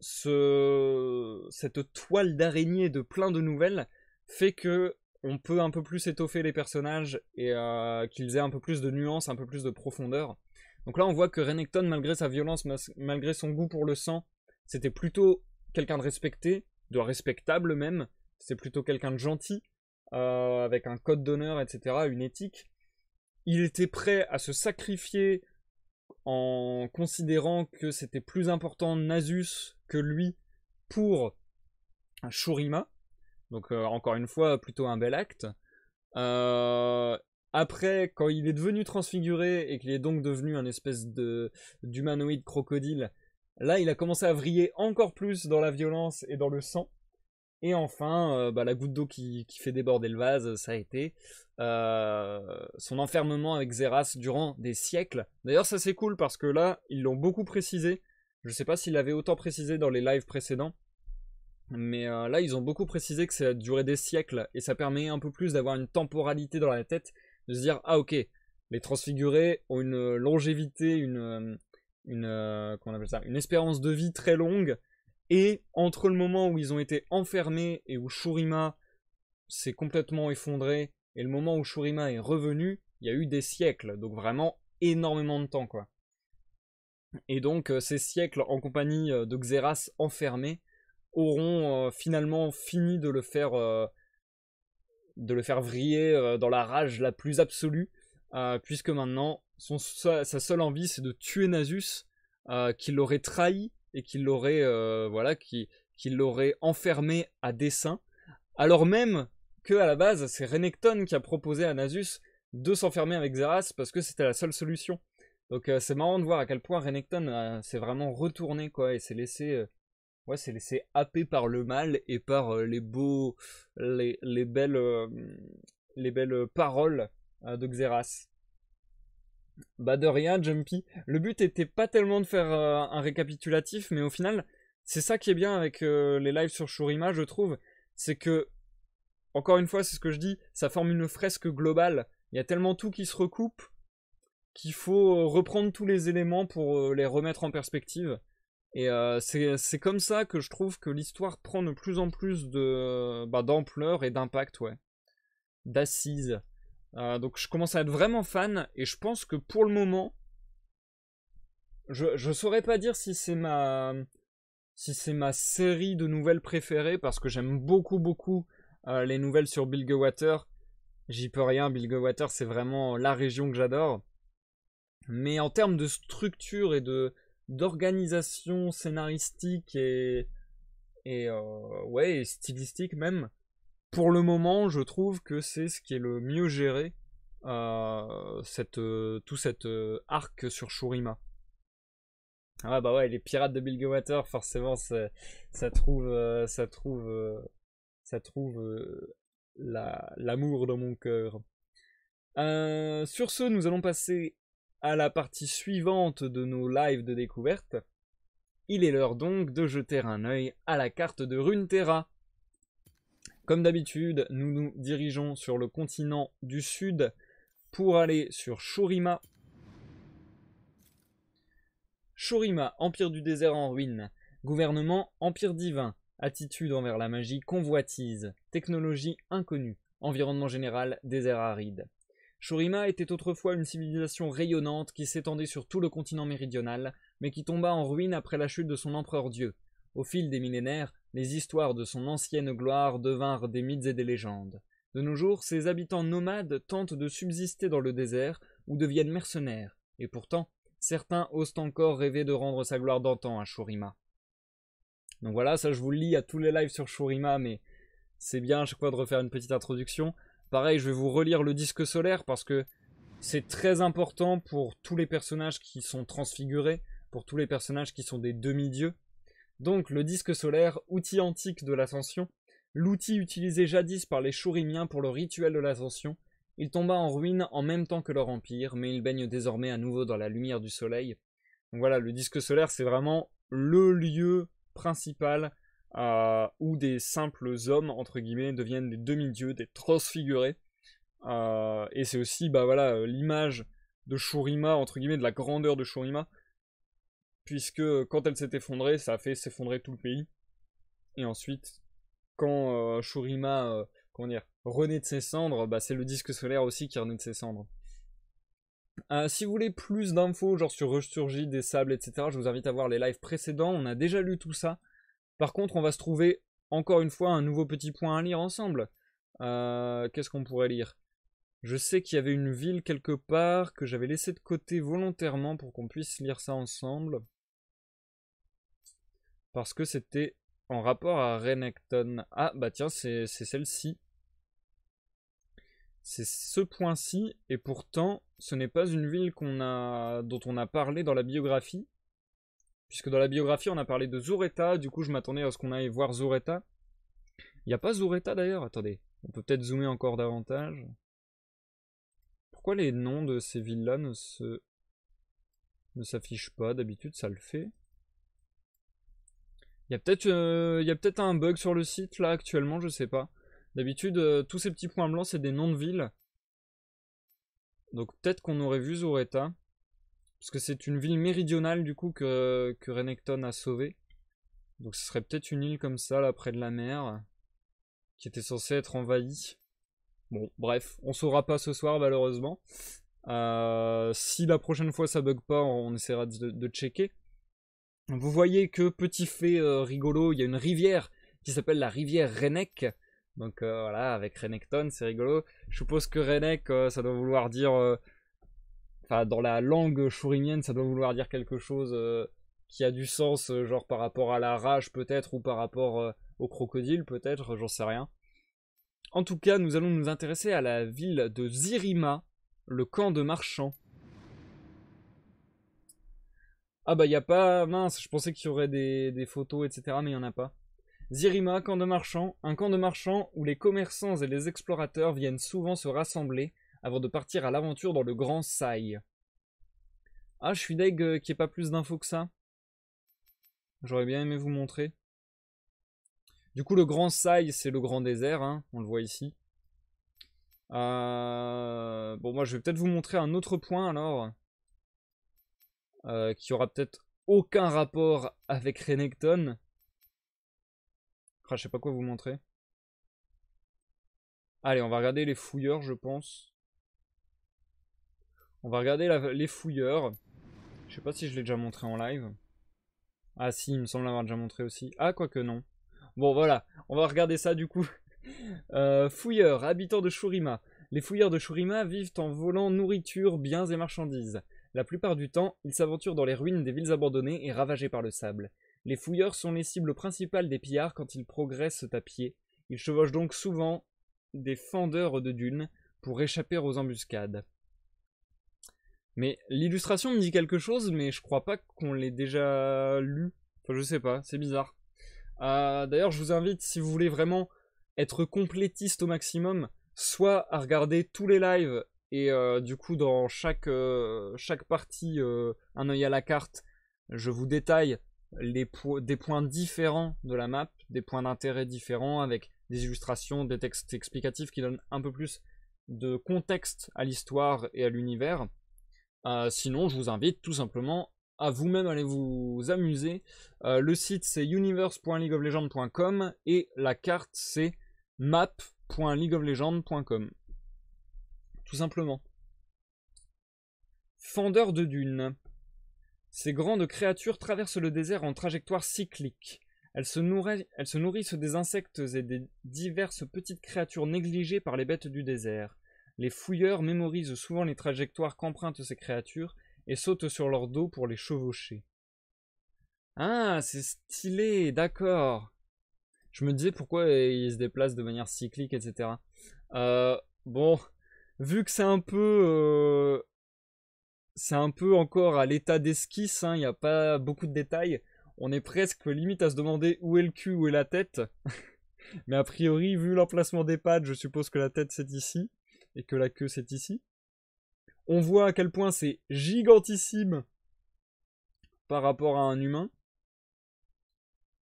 [SPEAKER 1] ce, cette toile d'araignée de plein de nouvelles fait que on peut un peu plus étoffer les personnages et euh, qu'ils aient un peu plus de nuances, un peu plus de profondeur. Donc là, on voit que Renekton, malgré sa violence, malgré son goût pour le sang, c'était plutôt quelqu'un de respecté, de respectable même. C'est plutôt quelqu'un de gentil, euh, avec un code d'honneur, etc., une éthique. Il était prêt à se sacrifier en considérant que c'était plus important Nasus que lui pour un Shurima. Donc euh, encore une fois, plutôt un bel acte. Euh, après, quand il est devenu transfiguré et qu'il est donc devenu un espèce de d'humanoïde crocodile, là, il a commencé à vriller encore plus dans la violence et dans le sang. Et enfin, euh, bah, la goutte d'eau qui, fait déborder le vase, ça a été euh, son enfermement avec Zeras durant des siècles. D'ailleurs, ça c'est cool parce que là, ils l'ont beaucoup précisé. Je ne sais pas s'ils l'avaient autant précisé dans les lives précédents. Mais euh, là, ils ont beaucoup précisé que ça a duré des siècles et ça permet un peu plus d'avoir une temporalité dans la tête de se dire, ah ok, les transfigurés ont une longévité, une, euh, une, euh, appelle ça, une espérance de vie très longue, et entre le moment où ils ont été enfermés et où Shurima s'est complètement effondré, et le moment où Shurima est revenu, il y a eu des siècles, donc vraiment énormément de temps, quoi. Et donc euh, ces siècles en compagnie de Xeras enfermés auront finalement fini de le faire de le faire vriller euh, dans la rage la plus absolue, euh, puisque maintenant son, sa, seule envie c'est de tuer Nasus, euh, qui l'aurait trahi et qui l'aurait voilà, qui, l'aurait enfermé à dessein, alors même que à la base c'est Renekton qui a proposé à Nasus de s'enfermer avec Zeras parce que c'était la seule solution. Donc c'est marrant de voir à quel point Renekton s'est vraiment retourné quoi et s'est laissé ouais, c'est laissé happer par le mal et par euh, les beaux, les, les belles, euh, les belles euh, paroles hein, de Xeras. Bah de rien, Jumpy. Le but était pas tellement de faire un récapitulatif, mais au final, c'est ça qui est bien avec les lives sur Shurima, je trouve, c'est que encore une fois, c'est ce que je dis, ça forme une fresque globale. Il y a tellement tout qui se recoupe qu'il faut reprendre tous les éléments pour les remettre en perspective. Et euh, c'est comme ça que je trouve que l'histoire prend de plus en plus de bah, d'ampleur et d'impact, ouais. D'assises. Euh, donc je commence à être vraiment fan et je pense que pour le moment, je, ne saurais pas dire si c'est ma si c'est ma série de nouvelles préférées. parce que j'aime beaucoup beaucoup euh, les nouvelles sur Bilgewater. J'y peux rien, Bilgewater c'est vraiment la région que j'adore. Mais en termes de structure et de d'organisation scénaristique et, et euh, ouais, stylistique même. Pour le moment, je trouve que c'est ce qui est le mieux géré, euh, cette, euh, tout cet arc sur Shurima. Ah bah ouais, les pirates de Bilgewater, forcément, ça, ça trouve, ça trouve, ça trouve l'amour dans mon cœur. sur ce, nous allons passer à la partie suivante de nos lives de découverte. Il est l'heure donc de jeter un œil à la carte de Runeterra. Comme d'habitude, nous nous dirigeons sur le continent du sud pour aller sur Shurima. Shurima, empire du désert en ruine. Gouvernement, empire divin. Attitude envers la magie, convoitise. Technologie inconnue. Environnement général, désert aride. Shurima était autrefois une civilisation rayonnante qui s'étendait sur tout le continent méridional, mais qui tomba en ruine après la chute de son empereur-dieu. Au fil des millénaires, les histoires de son ancienne gloire devinrent des mythes et des légendes. De nos jours, ses habitants nomades tentent de subsister dans le désert ou deviennent mercenaires, et pourtant, certains osent encore rêver de rendre sa gloire d'antan à Shurima. Donc voilà, ça je vous le lis à tous les lives sur Shurima, mais c'est bien à chaque fois de refaire une petite introduction. Pareil, je vais vous relire le disque solaire parce que c'est très important pour tous les personnages qui sont transfigurés, pour tous les personnages qui sont des demi-dieux. Donc le disque solaire, outil antique de l'ascension, l'outil utilisé jadis par les Chourimiens pour le rituel de l'ascension, il tomba en ruine en même temps que leur empire, mais il baigne désormais à nouveau dans la lumière du soleil. Donc voilà, le disque solaire, c'est vraiment le lieu principal euh, où des simples hommes, entre guillemets, deviennent des demi-dieux, des transfigurés. Euh, et c'est aussi, bah voilà, euh, l'image de Shurima, entre guillemets, de la grandeur de Shurima, puisque quand elle s'est effondrée, ça a fait s'effondrer tout le pays. Et ensuite, quand Shurima, comment dire, renaît de ses cendres, bah, c'est le disque solaire aussi qui renaît de ses cendres. si vous voulez plus d'infos, genre sur Ressurgie, des sables, etc., je vous invite à voir les lives précédents. On a déjà lu tout ça. Par contre, on va se trouver encore une fois un nouveau petit point à lire ensemble. Euh, qu'est-ce qu'on pourrait lire Je sais qu'il y avait une ville quelque part que j'avais laissée de côté volontairement pour qu'on puisse lire ça ensemble. Parce que c'était en rapport à Renekton. Ah bah tiens, c'est celle-ci. C'est ce point-ci, et pourtant, ce n'est pas une ville dont on a parlé dans la biographie puisque dans la biographie on a parlé de Zureta, du coup je m'attendais à ce qu'on aille voir Zureta. Il n'y a pas Zureta d'ailleurs, attendez, on peut peut-être zoomer encore davantage. Pourquoi les noms de ces villes-là ne se ne s'affichent pas D'habitude ça le fait. Il euh, y a peut-être un bug sur le site là actuellement, je ne sais pas. D'habitude, euh, tous ces petits points blancs, c'est des noms de villes. Donc peut-être qu'on aurait vu Zureta. Parce que c'est une ville méridionale du coup que, Renekton a sauvée. Donc ce serait peut-être une île comme ça, là, près de la mer, qui était censée être envahie. Bon, bref, on saura pas ce soir malheureusement. Euh, si la prochaine fois ça bug pas, on essaiera de, checker. Vous voyez que petit fait euh, rigolo, il y a une rivière qui s'appelle la rivière Renek. Donc euh, voilà, avec Renekton, c'est rigolo. Je suppose que Renek, ça doit vouloir dire enfin dans la langue chourimienne, ça doit vouloir dire quelque chose euh, qui a du sens, euh, genre par rapport à la rage peut-être, ou par rapport euh, au crocodile peut-être, j'en sais rien. En tout cas, nous allons nous intéresser à la ville de Zirima, le camp de marchands. Ah bah y a pas, mince, je pensais qu'il y aurait des, photos, etc, mais il y en a pas. Zirima, camp de marchands, un camp de marchands où les commerçants et les explorateurs viennent souvent se rassembler avant de partir à l'aventure dans le Grand Sai. Ah, je suis deg euh, qu'il n'y ait pas plus d'infos que ça. J'aurais bien aimé vous montrer. Du coup, le Grand Sai, c'est le Grand Désert, hein, on le voit ici. Euh, bon, moi, je vais peut-être vous montrer un autre point, alors, euh, qui aura peut-être aucun rapport avec Renekton. Ah, je sais pas quoi vous montrer. Allez, on va regarder les fouilleurs, je pense. On va regarder les fouilleurs. Je sais pas si je l'ai déjà montré en live. Ah si, il me semble l'avoir déjà montré aussi. Ah, quoique non. Bon, voilà. On va regarder ça du coup. Euh, fouilleurs, habitants de Shurima. Les fouilleurs de Shurima vivent en volant nourriture, biens et marchandises. La plupart du temps, ils s'aventurent dans les ruines des villes abandonnées et ravagées par le sable. Les fouilleurs sont les cibles principales des pillards quand ils progressent à pied. Ils chevauchent donc souvent des fendeurs de dunes pour échapper aux embuscades. Mais l'illustration me dit quelque chose, mais je crois pas qu'on l'ait déjà lu. Enfin, je sais pas, c'est bizarre. Euh, d'ailleurs, je vous invite, si vous voulez vraiment être complétiste au maximum, soit à regarder tous les lives et euh, du coup dans chaque, euh, partie un œil à la carte, je vous détaille les des points différents de la map, des points d'intérêt différents avec des illustrations, des textes explicatifs qui donnent un peu plus de contexte à l'histoire et à l'univers. Euh, sinon, je vous invite tout simplement à vous-même aller vous amuser. Euh, le site c'est universe.leagueoflegends.com et la carte c'est map.leagueoflegends.com. Tout simplement. Fendeur de dunes. Ces grandes créatures traversent le désert en trajectoire cyclique. elles se nourrissent des insectes et des diverses petites créatures négligées par les bêtes du désert. Les fouilleurs mémorisent souvent les trajectoires qu'empruntent ces créatures et sautent sur leur dos pour les chevaucher. Ah, c'est stylé, d'accord. Je me disais pourquoi ils se déplacent de manière cyclique, etc. Euh, bon, vu que c'est un peu... Euh, c'est un peu encore à l'état d'esquisse, hein, il n'y a pas beaucoup de détails. On est presque limite à se demander où est le cul, où est la tête. Mais a priori, vu l'emplacement des pattes, je suppose que la tête c'est ici et que la queue c'est ici. On voit à quel point c'est gigantissime par rapport à un humain.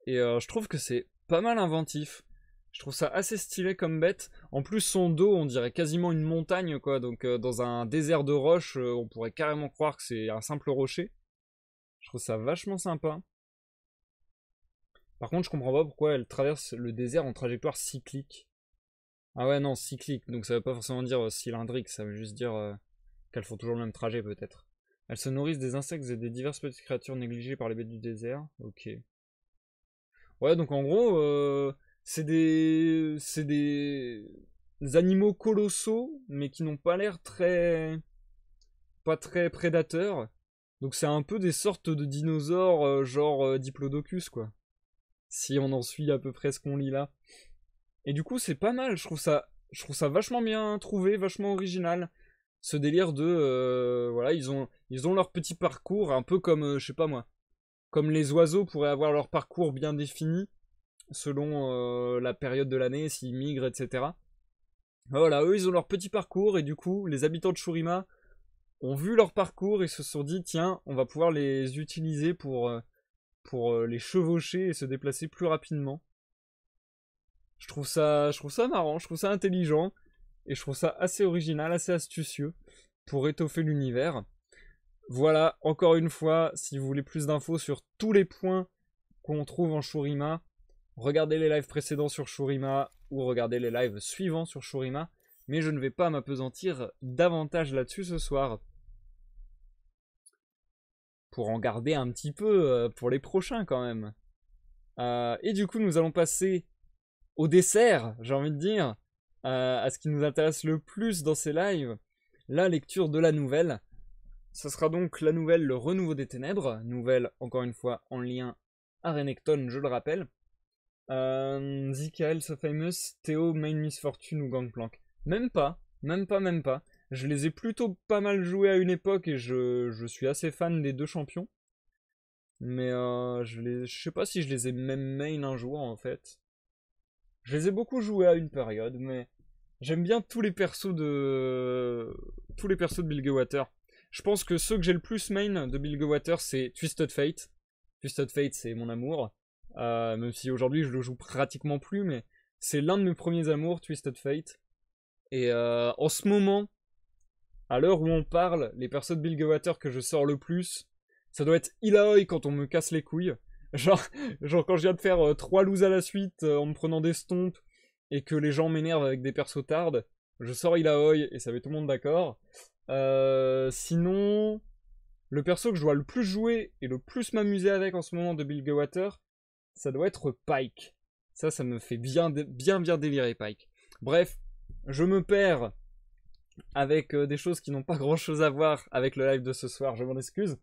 [SPEAKER 1] Et euh, je trouve que c'est pas mal inventif. Je trouve ça assez stylé comme bête. En plus, son dos, on dirait quasiment une montagne, quoi. Donc, euh, dans un désert de roches, euh, on pourrait carrément croire que c'est un simple rocher. Je trouve ça vachement sympa. Par contre, je comprends pas pourquoi elle traverse le désert en trajectoire cyclique. Ah ouais, non, cyclique. Donc ça veut pas forcément dire euh, cylindrique, ça veut juste dire euh, qu'elles font toujours le même trajet peut-être. Elles se nourrissent des insectes et des diverses petites créatures négligées par les bêtes du désert. Ok. Ouais, donc en gros, euh, c'est des, c'est des animaux colossaux, mais qui n'ont pas l'air très, pas très prédateurs. Donc c'est un peu des sortes de dinosaures genre Diplodocus quoi. Si on en suit à peu près ce qu'on lit là. Et du coup, c'est pas mal. Je trouve ça, je trouve ça vachement bien trouvé, vachement original. Ce délire de, euh, voilà, ils ont, ils ont leur petit parcours, un peu comme, euh, je sais pas moi, comme les oiseaux pourraient avoir leur parcours bien défini selon euh, la période de l'année, s'ils migrent, etc. Voilà, eux, ils ont leur petit parcours et du coup, les habitants de Shurima ont vu leur parcours et se sont dit, tiens, on va pouvoir les utiliser pour, pour les chevaucher et se déplacer plus rapidement. Je trouve ça, je trouve ça marrant, je trouve ça intelligent et je trouve ça assez original, assez astucieux pour étoffer l'univers. Voilà, encore une fois, si vous voulez plus d'infos sur tous les points qu'on trouve en Shurima, regardez les lives précédents sur Shurima ou regardez les lives suivants sur Shurima, mais je ne vais pas m'apesantir davantage là-dessus ce soir. Pour en garder un petit peu euh, pour les prochains quand même. Euh, et du coup, nous allons passer au dessert, j'ai envie de dire, euh, à, ce qui nous intéresse le plus dans ces lives, la lecture de la nouvelle. Ce sera donc la nouvelle Le Renouveau des Ténèbres, nouvelle encore une fois en lien à Renekton, je le rappelle. Euh, Zikael, So Famous, Théo, Main Misfortune ou Gangplank. Même pas, même pas, même pas. Je les ai plutôt pas mal joués à une époque et je, suis assez fan des deux champions. Mais euh, je, les, sais pas si je les ai même main un jour en fait. Je les ai beaucoup joués à une période, mais j'aime bien tous les persos de tous les persos de Bill Je pense que ceux que j'ai le plus main de Bill Gawater, c'est Twisted Fate. Twisted Fate, c'est mon amour. Euh, même si aujourd'hui je le joue pratiquement plus, mais c'est l'un de mes premiers amours, Twisted Fate. Et euh, en ce moment, à l'heure où on parle, les persos de Bill Gawater que je sors le plus, ça doit être Ilaoi quand on me casse les couilles. Genre, quand je viens de faire 3 euh, trois loos à la suite euh, en me prenant des stompes et que les gens m'énervent avec des persos tardes, je sors Ilaoi et ça met tout le monde d'accord. Euh, sinon, le perso que je dois le plus jouer et le plus m'amuser avec en ce moment de Bill Gawater, ça doit être Pike. Ça, ça me fait bien, bien, bien délirer Pike. Bref, je me perds avec des choses qui n'ont pas grand chose à voir avec le live de ce soir, je m'en excuse.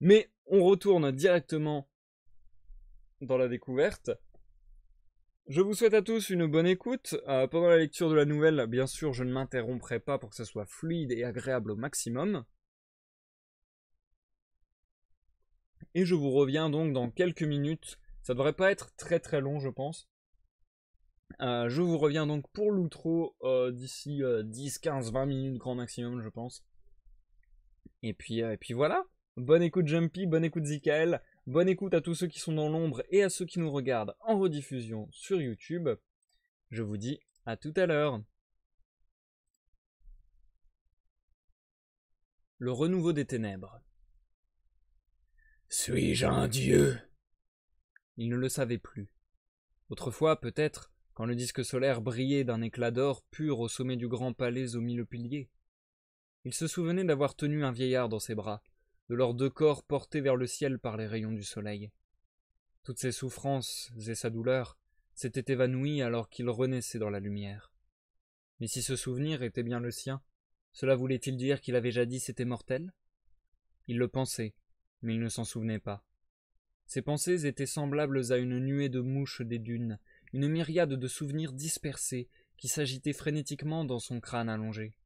[SPEAKER 1] Mais on retourne directement dans la découverte. Je vous souhaite à tous une bonne écoute. Euh, pendant la lecture de la nouvelle, bien sûr, je ne m'interromprai pas pour que ça soit fluide et agréable au maximum. Et je vous reviens donc dans quelques minutes. Ça ne devrait pas être très très long, je pense. Euh, je vous reviens donc pour l'outro euh, d'ici 10, 15, 20 minutes grand maximum, je pense. Et puis, et puis voilà. Bonne écoute Jumpy, bonne écoute Zikael. Bonne écoute à tous ceux qui sont dans l'ombre et à ceux qui nous regardent en rediffusion sur YouTube. Je vous dis à tout à l'heure. Le renouveau des ténèbres. Suis-je un dieu Il ne le savait plus. Autrefois, peut-être, quand le disque solaire brillait d'un éclat d'or pur au sommet du grand palais aux mille piliers. Il se souvenait d'avoir tenu un vieillard dans ses bras, de leurs deux corps portés vers le ciel par les rayons du soleil. Toutes ses souffrances et sa douleur s'étaient évanouies alors qu'il renaissait dans la lumière. Mais si ce souvenir était bien le sien, cela voulait-il dire qu'il avait jadis été mortel Il le pensait, mais il ne s'en souvenait pas. Ses pensées étaient semblables à une nuée de mouches des dunes, une myriade de souvenirs dispersés qui s'agitaient frénétiquement dans son crâne allongé.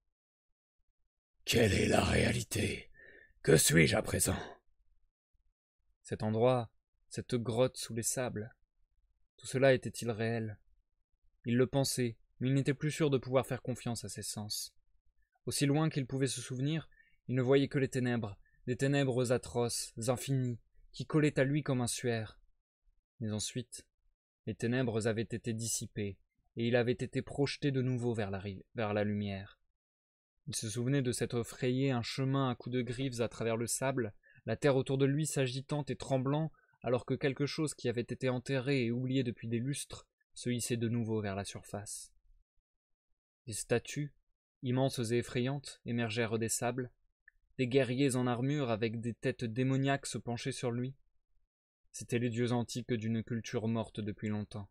[SPEAKER 1] Quelle est la réalité que suis-je à présent Cet endroit, cette grotte sous les sables, tout cela était-il réel Il le pensait, mais il n'était plus sûr de pouvoir faire confiance à ses sens. Aussi loin qu'il pouvait se souvenir, il ne voyait que les ténèbres, des ténèbres atroces, infinies, qui collaient à lui comme un suaire. Mais ensuite, les ténèbres avaient été dissipées, et il avait été projeté de nouveau vers la, vers la lumière. Il se souvenait de s'être frayé un chemin à coups de griffes à travers le sable, la terre autour de lui s'agitant et tremblant, alors que quelque chose qui avait été enterré et oublié depuis des lustres se hissait de nouveau vers la surface. Des statues, immenses et effrayantes, émergèrent des sables, des guerriers en armure avec des têtes démoniaques se penchaient sur lui. C'étaient les dieux antiques d'une culture morte depuis longtemps.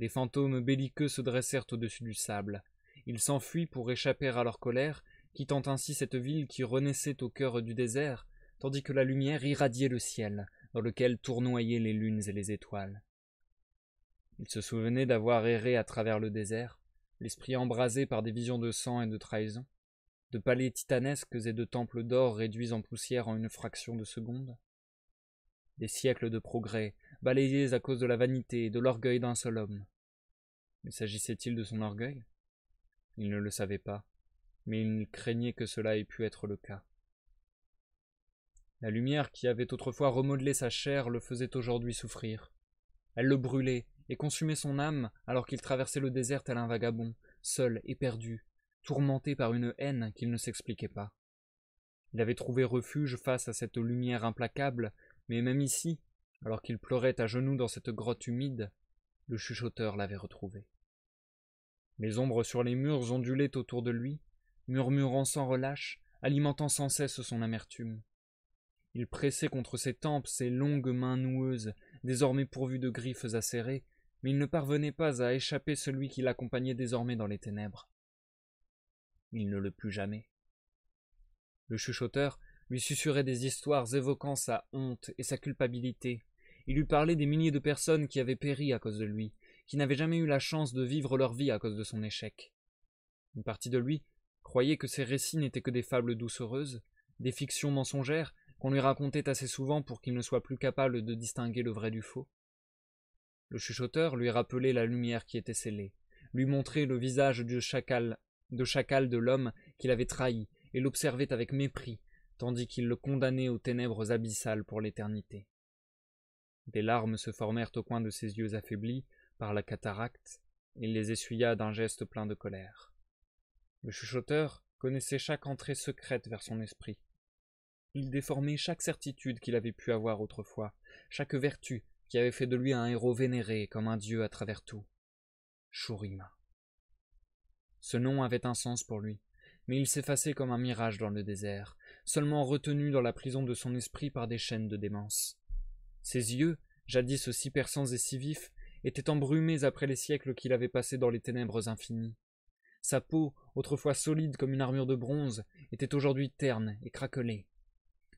[SPEAKER 1] Des fantômes belliqueux se dressèrent au-dessus du sable, ils s'enfuient pour échapper à leur colère, quittant ainsi cette ville qui renaissait au cœur du désert, tandis que la lumière irradiait le ciel, dans lequel tournoyaient les lunes et les étoiles. Il se souvenait d'avoir erré à travers le désert, l'esprit embrasé par des visions de sang et de trahison, de palais titanesques et de temples d'or réduits en poussière en une fraction de seconde. Des siècles de progrès, balayés à cause de la vanité et de l'orgueil d'un seul homme. Mais s'agissait-il de son orgueil il ne le savait pas, mais il craignait que cela ait pu être le cas. La lumière qui avait autrefois remodelé sa chair le faisait aujourd'hui souffrir. Elle le brûlait et consumait son âme alors qu'il traversait le désert tel un vagabond, seul et perdu, tourmenté par une haine qu'il ne s'expliquait pas. Il avait trouvé refuge face à cette lumière implacable, mais même ici, alors qu'il pleurait à genoux dans cette grotte humide, le chuchoteur l'avait retrouvé. Les ombres sur les murs ondulaient autour de lui, murmurant sans relâche, alimentant sans cesse son amertume. Il pressait contre ses tempes ses longues mains noueuses, désormais pourvues de griffes acérées, mais il ne parvenait pas à échapper celui qui l'accompagnait désormais dans les ténèbres. Il ne le put jamais. Le chuchoteur lui susurrait des histoires évoquant sa honte et sa culpabilité. Il lui parlait des milliers de personnes qui avaient péri à cause de lui, qui n'avaient jamais eu la chance de vivre leur vie à cause de son échec. Une partie de lui croyait que ces récits n'étaient que des fables doucereuses, des fictions mensongères qu'on lui racontait assez souvent pour qu'il ne soit plus capable de distinguer le vrai du faux. Le chuchoteur lui rappelait la lumière qui était scellée, lui montrait le visage du chacal, de chacal de l'homme qu'il avait trahi, et l'observait avec mépris, tandis qu'il le condamnait aux ténèbres abyssales pour l'éternité. Des larmes se formèrent au coin de ses yeux affaiblis, par la cataracte, il les essuya d'un geste plein de colère. Le chuchoteur connaissait chaque entrée secrète vers son esprit. Il déformait chaque certitude qu'il avait pu avoir autrefois, chaque vertu qui avait fait de lui un héros vénéré comme un dieu à travers tout. Churima. Ce nom avait un sens pour lui, mais il s'effaçait comme un mirage dans le désert, seulement retenu dans la prison de son esprit par des chaînes de démence. Ses yeux, jadis aussi perçants et si vifs, était embrumé après les siècles qu'il avait passés dans les ténèbres infinies. Sa peau, autrefois solide comme une armure de bronze, était aujourd'hui terne et craquelée.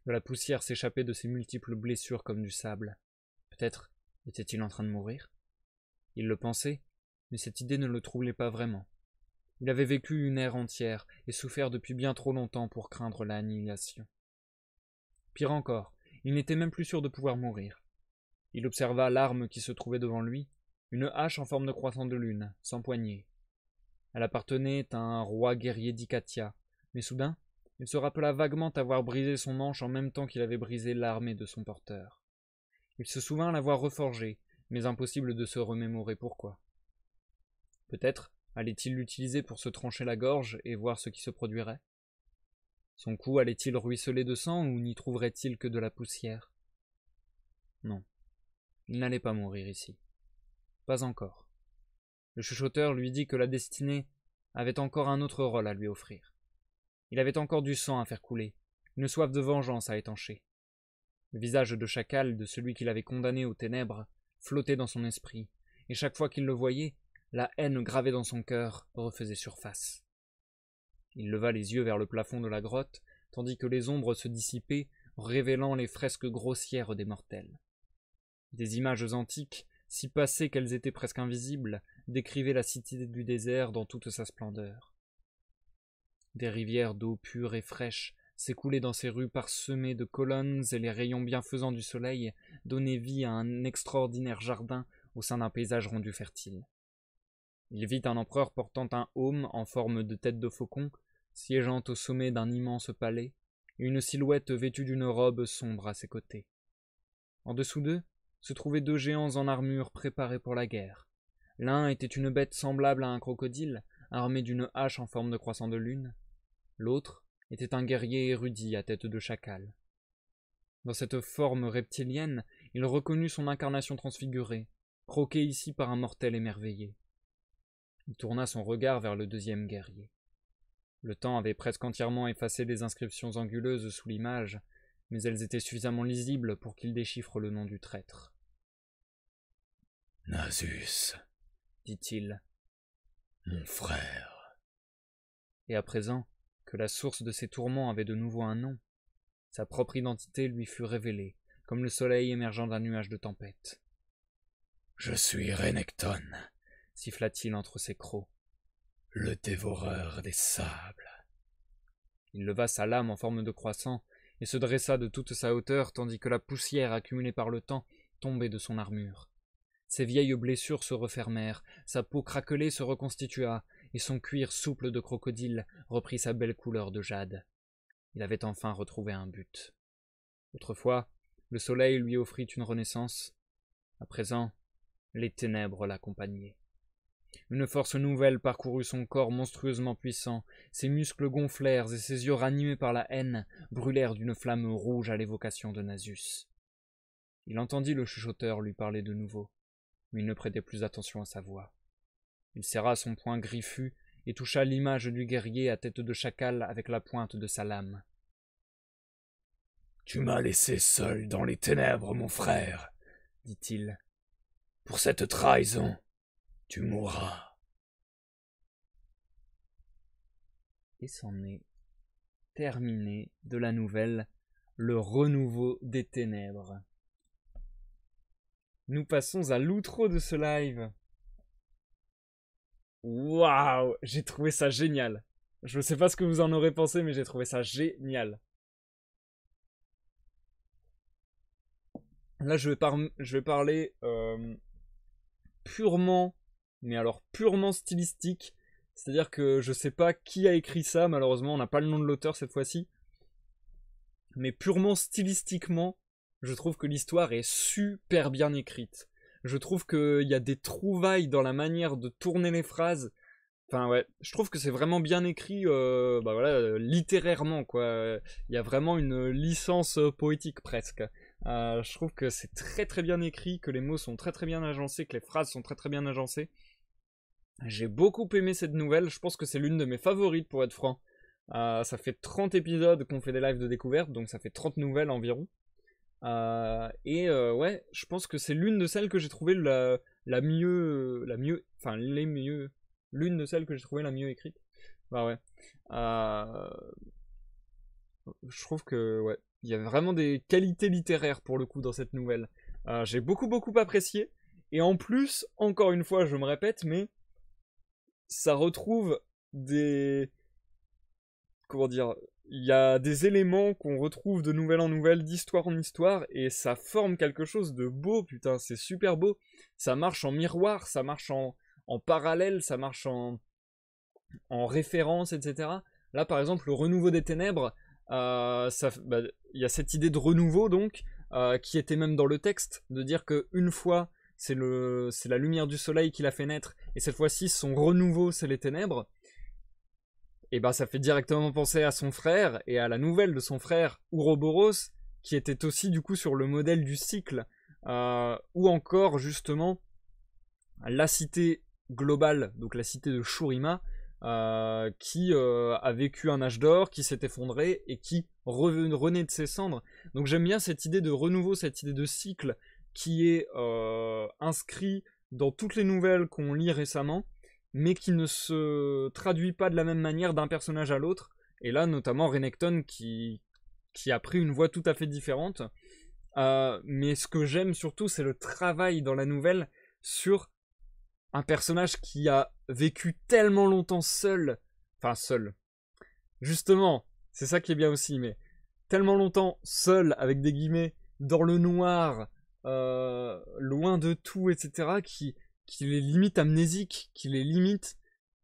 [SPEAKER 1] De la poussière s'échappait de ses multiples blessures comme du sable. Peut-être était-il en train de mourir Il le pensait, mais cette idée ne le troublait pas vraiment. Il avait vécu une ère entière et souffert depuis bien trop longtemps pour craindre l'annihilation. Pire encore, il n'était même plus sûr de pouvoir mourir. Il observa l'arme qui se trouvait devant lui une hache en forme de croissant de lune, sans poignée. Elle appartenait à un roi guerrier d'Icatia, mais soudain, il se rappela vaguement avoir brisé son manche en même temps qu'il avait brisé l'armée de son porteur. Il se souvint l'avoir reforgée, mais impossible de se remémorer pourquoi. Peut-être allait-il l'utiliser pour se trancher la gorge et voir ce qui se produirait Son cou allait-il ruisseler de sang ou n'y trouverait-il que de la poussière Non, il n'allait pas mourir ici. Pas encore. Le chuchoteur lui dit que la destinée avait encore un autre rôle à lui offrir. Il avait encore du sang à faire couler, une soif de vengeance à étancher. Le visage de chacal de celui qu'il avait condamné aux ténèbres flottait dans son esprit, et chaque fois qu'il le voyait, la haine gravée dans son cœur refaisait surface. Il leva les yeux vers le plafond de la grotte, tandis que les ombres se dissipaient, révélant les fresques grossières des mortels. Des images antiques si passées qu'elles étaient presque invisibles, décrivaient la cité du désert dans toute sa splendeur. Des rivières d'eau pure et fraîche s'écoulaient dans ces rues parsemées de colonnes et les rayons bienfaisants du soleil donnaient vie à un extraordinaire jardin au sein d'un paysage rendu fertile. Il vit un empereur portant un aume en forme de tête de faucon, siégeant au sommet d'un immense palais, une silhouette vêtue d'une robe sombre à ses côtés. En dessous d'eux, se trouvaient deux géants en armure préparés pour la guerre. L'un était une bête semblable à un crocodile, armé d'une hache en forme de croissant de lune. L'autre était un guerrier érudit à tête de chacal. Dans cette forme reptilienne, il reconnut son incarnation transfigurée, croquée ici par un mortel émerveillé. Il tourna son regard vers le deuxième guerrier. Le temps avait presque entièrement effacé les inscriptions anguleuses sous l'image, mais elles étaient suffisamment lisibles pour qu'il déchiffre le nom du traître. Nasus, dit-il, mon frère. Et à présent que la source de ses tourments avait de nouveau un nom, sa propre identité lui fut révélée, comme le soleil émergeant d'un nuage de tempête. Je suis Renekton, siffla-t-il entre ses crocs. Le dévoreur des sables. Il leva sa lame en forme de croissant et se dressa de toute sa hauteur tandis que la poussière accumulée par le temps tombait de son armure. Ses vieilles blessures se refermèrent, sa peau craquelée se reconstitua, et son cuir souple de crocodile reprit sa belle couleur de jade. Il avait enfin retrouvé un but. Autrefois, le soleil lui offrit une renaissance. À présent, les ténèbres l'accompagnaient. Une force nouvelle parcourut son corps monstrueusement puissant, ses muscles gonflèrent et ses yeux ranimés par la haine brûlèrent d'une flamme rouge à l'évocation de Nasus. Il entendit le chuchoteur lui parler de nouveau mais il ne prêtait plus attention à sa voix. Il serra son poing griffu et toucha l'image du guerrier à tête de chacal avec la pointe de sa lame. Tu m'as laissé seul dans les ténèbres, mon frère, dit-il. Pour cette trahison, tu mourras. Et c'en est terminé de la nouvelle Le renouveau des ténèbres. Nous passons à l'outro de ce live. Waouh, j'ai trouvé ça génial. Je ne sais pas ce que vous en aurez pensé, mais j'ai trouvé ça génial. Là, je vais, je vais parler euh, purement, mais alors purement stylistique. C'est-à-dire que je ne sais pas qui a écrit ça, malheureusement, on n'a pas le nom de l'auteur cette fois-ci. Mais purement stylistiquement, je trouve que l'histoire est super bien écrite. Je trouve qu'il y a des trouvailles dans la manière de tourner les phrases. Enfin ouais, je trouve que c'est vraiment bien écrit, euh, bah voilà, euh, littérairement quoi. Il y a vraiment une licence euh, poétique presque. je trouve que c'est très très bien écrit, que les mots sont très très bien agencés, que les phrases sont très très bien agencées. J'ai beaucoup aimé cette nouvelle, je pense que c'est l'une de mes favorites pour être franc. ça fait 30 épisodes qu'on fait des lives de découverte, donc ça fait 30 nouvelles environ. Euh, et euh, ouais, je pense que c'est l'une de celles que j'ai trouvées la, la mieux, la mieux, enfin les mieux, l'une de celles que j'ai trouvé la mieux écrite. Bah ouais. Euh, je trouve que ouais, il y a vraiment des qualités littéraires pour le coup dans cette nouvelle. j'ai beaucoup beaucoup apprécié. Et en plus, encore une fois, je me répète, mais ça retrouve des... Comment dire il y a des éléments qu'on retrouve de nouvelle en nouvelle, d'histoire en histoire, et ça forme quelque chose de beau, putain, c'est super beau. Ça marche en miroir, ça marche en, en parallèle, ça marche en, en référence, etc. Là, par exemple, le renouveau des ténèbres, euh, bah, il y a cette idée de renouveau, donc, euh, qui était même dans le texte, de dire que une fois, c'est la lumière du soleil qui l'a fait naître, et cette fois-ci, son renouveau, c'est les ténèbres et bien ça fait directement penser à son frère et à la nouvelle de son frère Ouroboros, qui était aussi du coup sur le modèle du cycle, euh, ou encore justement la cité globale, donc la cité de Shurima, euh, qui euh, a vécu un âge d'or, qui s'est effondré et qui renaît de ses cendres. Donc j'aime bien cette idée de renouveau, cette idée de cycle qui est inscrit dans toutes les nouvelles qu'on lit récemment mais qui ne se traduit pas de la même manière d'un personnage à l'autre. Et là, notamment Renekton qui, qui a pris une voix tout à fait différente. Euh, mais ce que j'aime surtout, c'est le travail dans la nouvelle sur un personnage qui a vécu tellement longtemps seul. Enfin, seul. Justement, c'est ça qui est bien aussi, mais tellement longtemps seul, avec des guillemets, dans le noir, euh, loin de tout, etc., qui, qu'il est limite amnésique, qu'il est limite...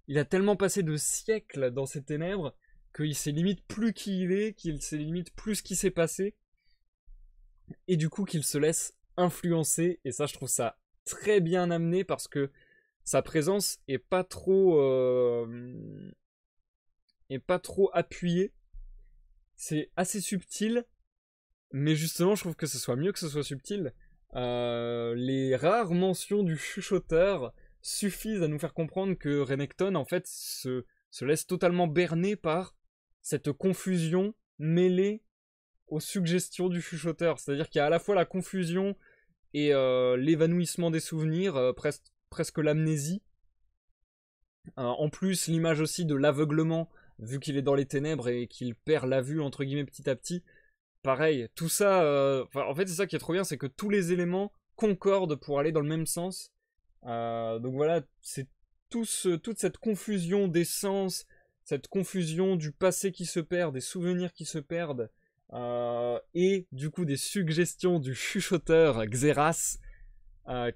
[SPEAKER 1] Il a tellement passé de siècles dans ces ténèbres qu'il sait limite plus qui il est, qu'il sait limite plus ce qui s'est passé, et du coup qu'il se laisse influencer, et ça je trouve ça très bien amené parce que sa présence est pas trop... Euh, est pas trop appuyée, c'est assez subtil, mais justement je trouve que ce soit mieux que ce soit subtil, euh, les rares mentions du chuchoteur suffisent à nous faire comprendre que Renekton, en fait, se, laisse totalement berner par cette confusion mêlée aux suggestions du chuchoteur. C'est-à-dire qu'il y a à la fois la confusion et euh, l'évanouissement des souvenirs, euh, presque l'amnésie. en plus, l'image aussi de l'aveuglement, vu qu'il est dans les ténèbres et qu'il perd la vue, entre guillemets, petit à petit pareil, tout ça, euh, en fait c'est ça qui est trop bien, c'est que tous les éléments concordent pour aller dans le même sens. Euh, donc voilà, c'est tout toute cette confusion des sens, cette confusion du passé qui se perd, des souvenirs qui se perdent, euh, et du coup des suggestions du chuchoteur Xeras,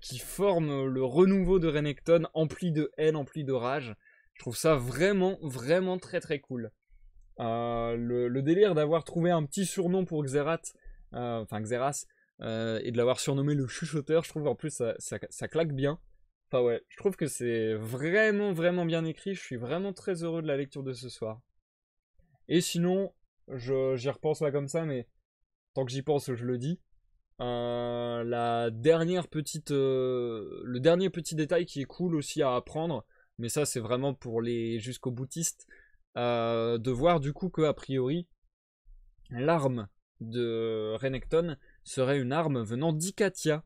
[SPEAKER 1] qui forme le renouveau de Renekton, empli de haine, empli de rage. Je trouve ça vraiment, vraiment très très cool. Euh, le, délire d'avoir trouvé un petit surnom pour Xerath, euh, enfin Xeras, euh, et de l'avoir surnommé le chuchoteur, je trouve en plus ça, claque bien. Enfin ouais, je trouve que c'est vraiment vraiment bien écrit, je suis vraiment très heureux de la lecture de ce soir. Et sinon, j'y repense là comme ça, mais tant que j'y pense, je le dis. la dernière petite, le dernier petit détail qui est cool aussi à apprendre, mais ça c'est vraiment pour les jusqu'aux boutistes, euh, de voir du coup que a priori l'arme de Renekton serait une arme venant d'Ikatia.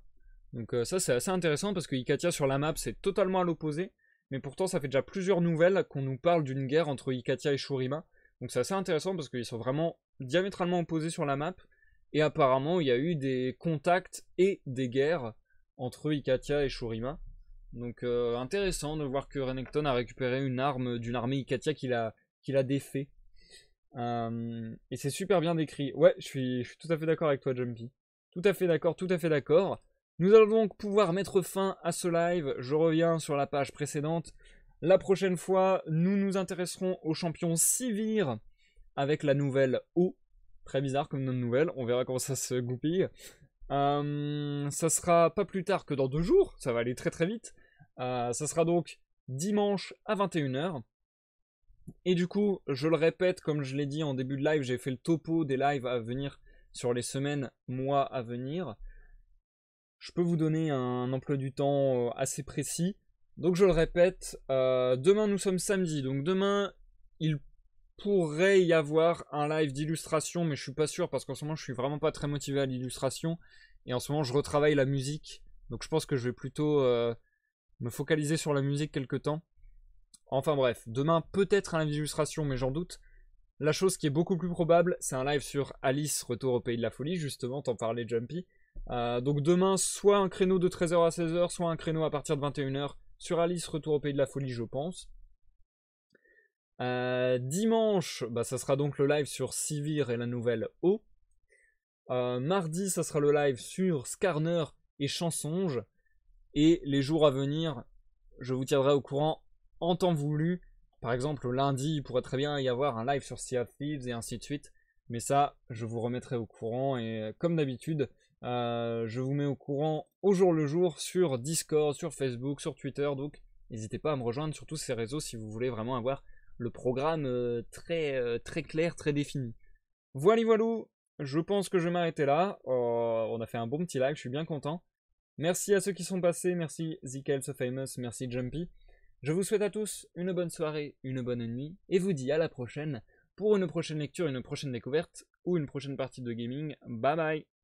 [SPEAKER 1] Donc euh, ça c'est assez intéressant parce que Ikatia sur la map c'est totalement à l'opposé, mais pourtant ça fait déjà plusieurs nouvelles qu'on nous parle d'une guerre entre Ikatia et Shurima. Donc c'est assez intéressant parce qu'ils sont vraiment diamétralement opposés sur la map. Et apparemment il y a eu des contacts et des guerres entre Ikatia et Shurima. Donc euh, intéressant de voir que Renekton a récupéré une arme d'une armée Ikatia qu'il a qu'il a défait. Euh, et c'est super bien décrit. Ouais, je suis, tout à fait d'accord avec toi, Jumpy. Tout à fait d'accord, tout à fait d'accord. Nous allons donc pouvoir mettre fin à ce live. Je reviens sur la page précédente. La prochaine fois, nous nous intéresserons au champion Sivir avec la nouvelle O. Très bizarre comme nom nouvelle. On verra comment ça se goupille. Euh, ça sera pas plus tard que dans deux jours. Ça va aller très très vite. Euh, ça sera donc dimanche à 21h. Et du coup, je le répète, comme je l'ai dit en début de live, j'ai fait le topo des lives à venir sur les semaines, mois à venir. Je peux vous donner un emploi du temps euh, assez précis. Donc je le répète, euh, demain nous sommes samedi, donc demain il pourrait y avoir un live d'illustration, mais je suis pas sûr parce qu'en ce moment je suis vraiment pas très motivé à l'illustration et en ce moment je retravaille la musique, donc je pense que je vais plutôt euh, me focaliser sur la musique quelque temps. Enfin bref, demain peut-être un live mais j'en doute. La chose qui est beaucoup plus probable, c'est un live sur Alice, Retour au Pays de la Folie, justement, t'en parlais Jumpy. Euh, donc demain, soit un créneau de 13h à 16h, soit un créneau à partir de 21h sur Alice, Retour au Pays de la Folie, je pense. Euh, dimanche, bah, ça sera donc le live sur Sivir et la nouvelle O. Euh, mardi, ça sera le live sur Scarner et Chansonge. Et les jours à venir, je vous tiendrai au courant en temps voulu. Par exemple, lundi, il pourrait très bien y avoir un live sur Sea of Thieves et ainsi de suite. Mais ça, je vous remettrai au courant. Et euh, comme d'habitude, euh, je vous mets au courant au jour le jour sur Discord, sur Facebook, sur Twitter. Donc, n'hésitez pas à me rejoindre sur tous ces réseaux si vous voulez vraiment avoir le programme euh, très, très clair, très défini. Voilà, voilà. Je pense que je vais m'arrêter là. on a fait un bon petit live, je suis bien content. Merci à ceux qui sont passés. Merci Zikel, the Famous. Merci Jumpy. Je vous souhaite à tous une bonne soirée, une bonne nuit, et vous dis à la prochaine pour une prochaine lecture, une prochaine découverte, ou une prochaine partie de gaming. Bye bye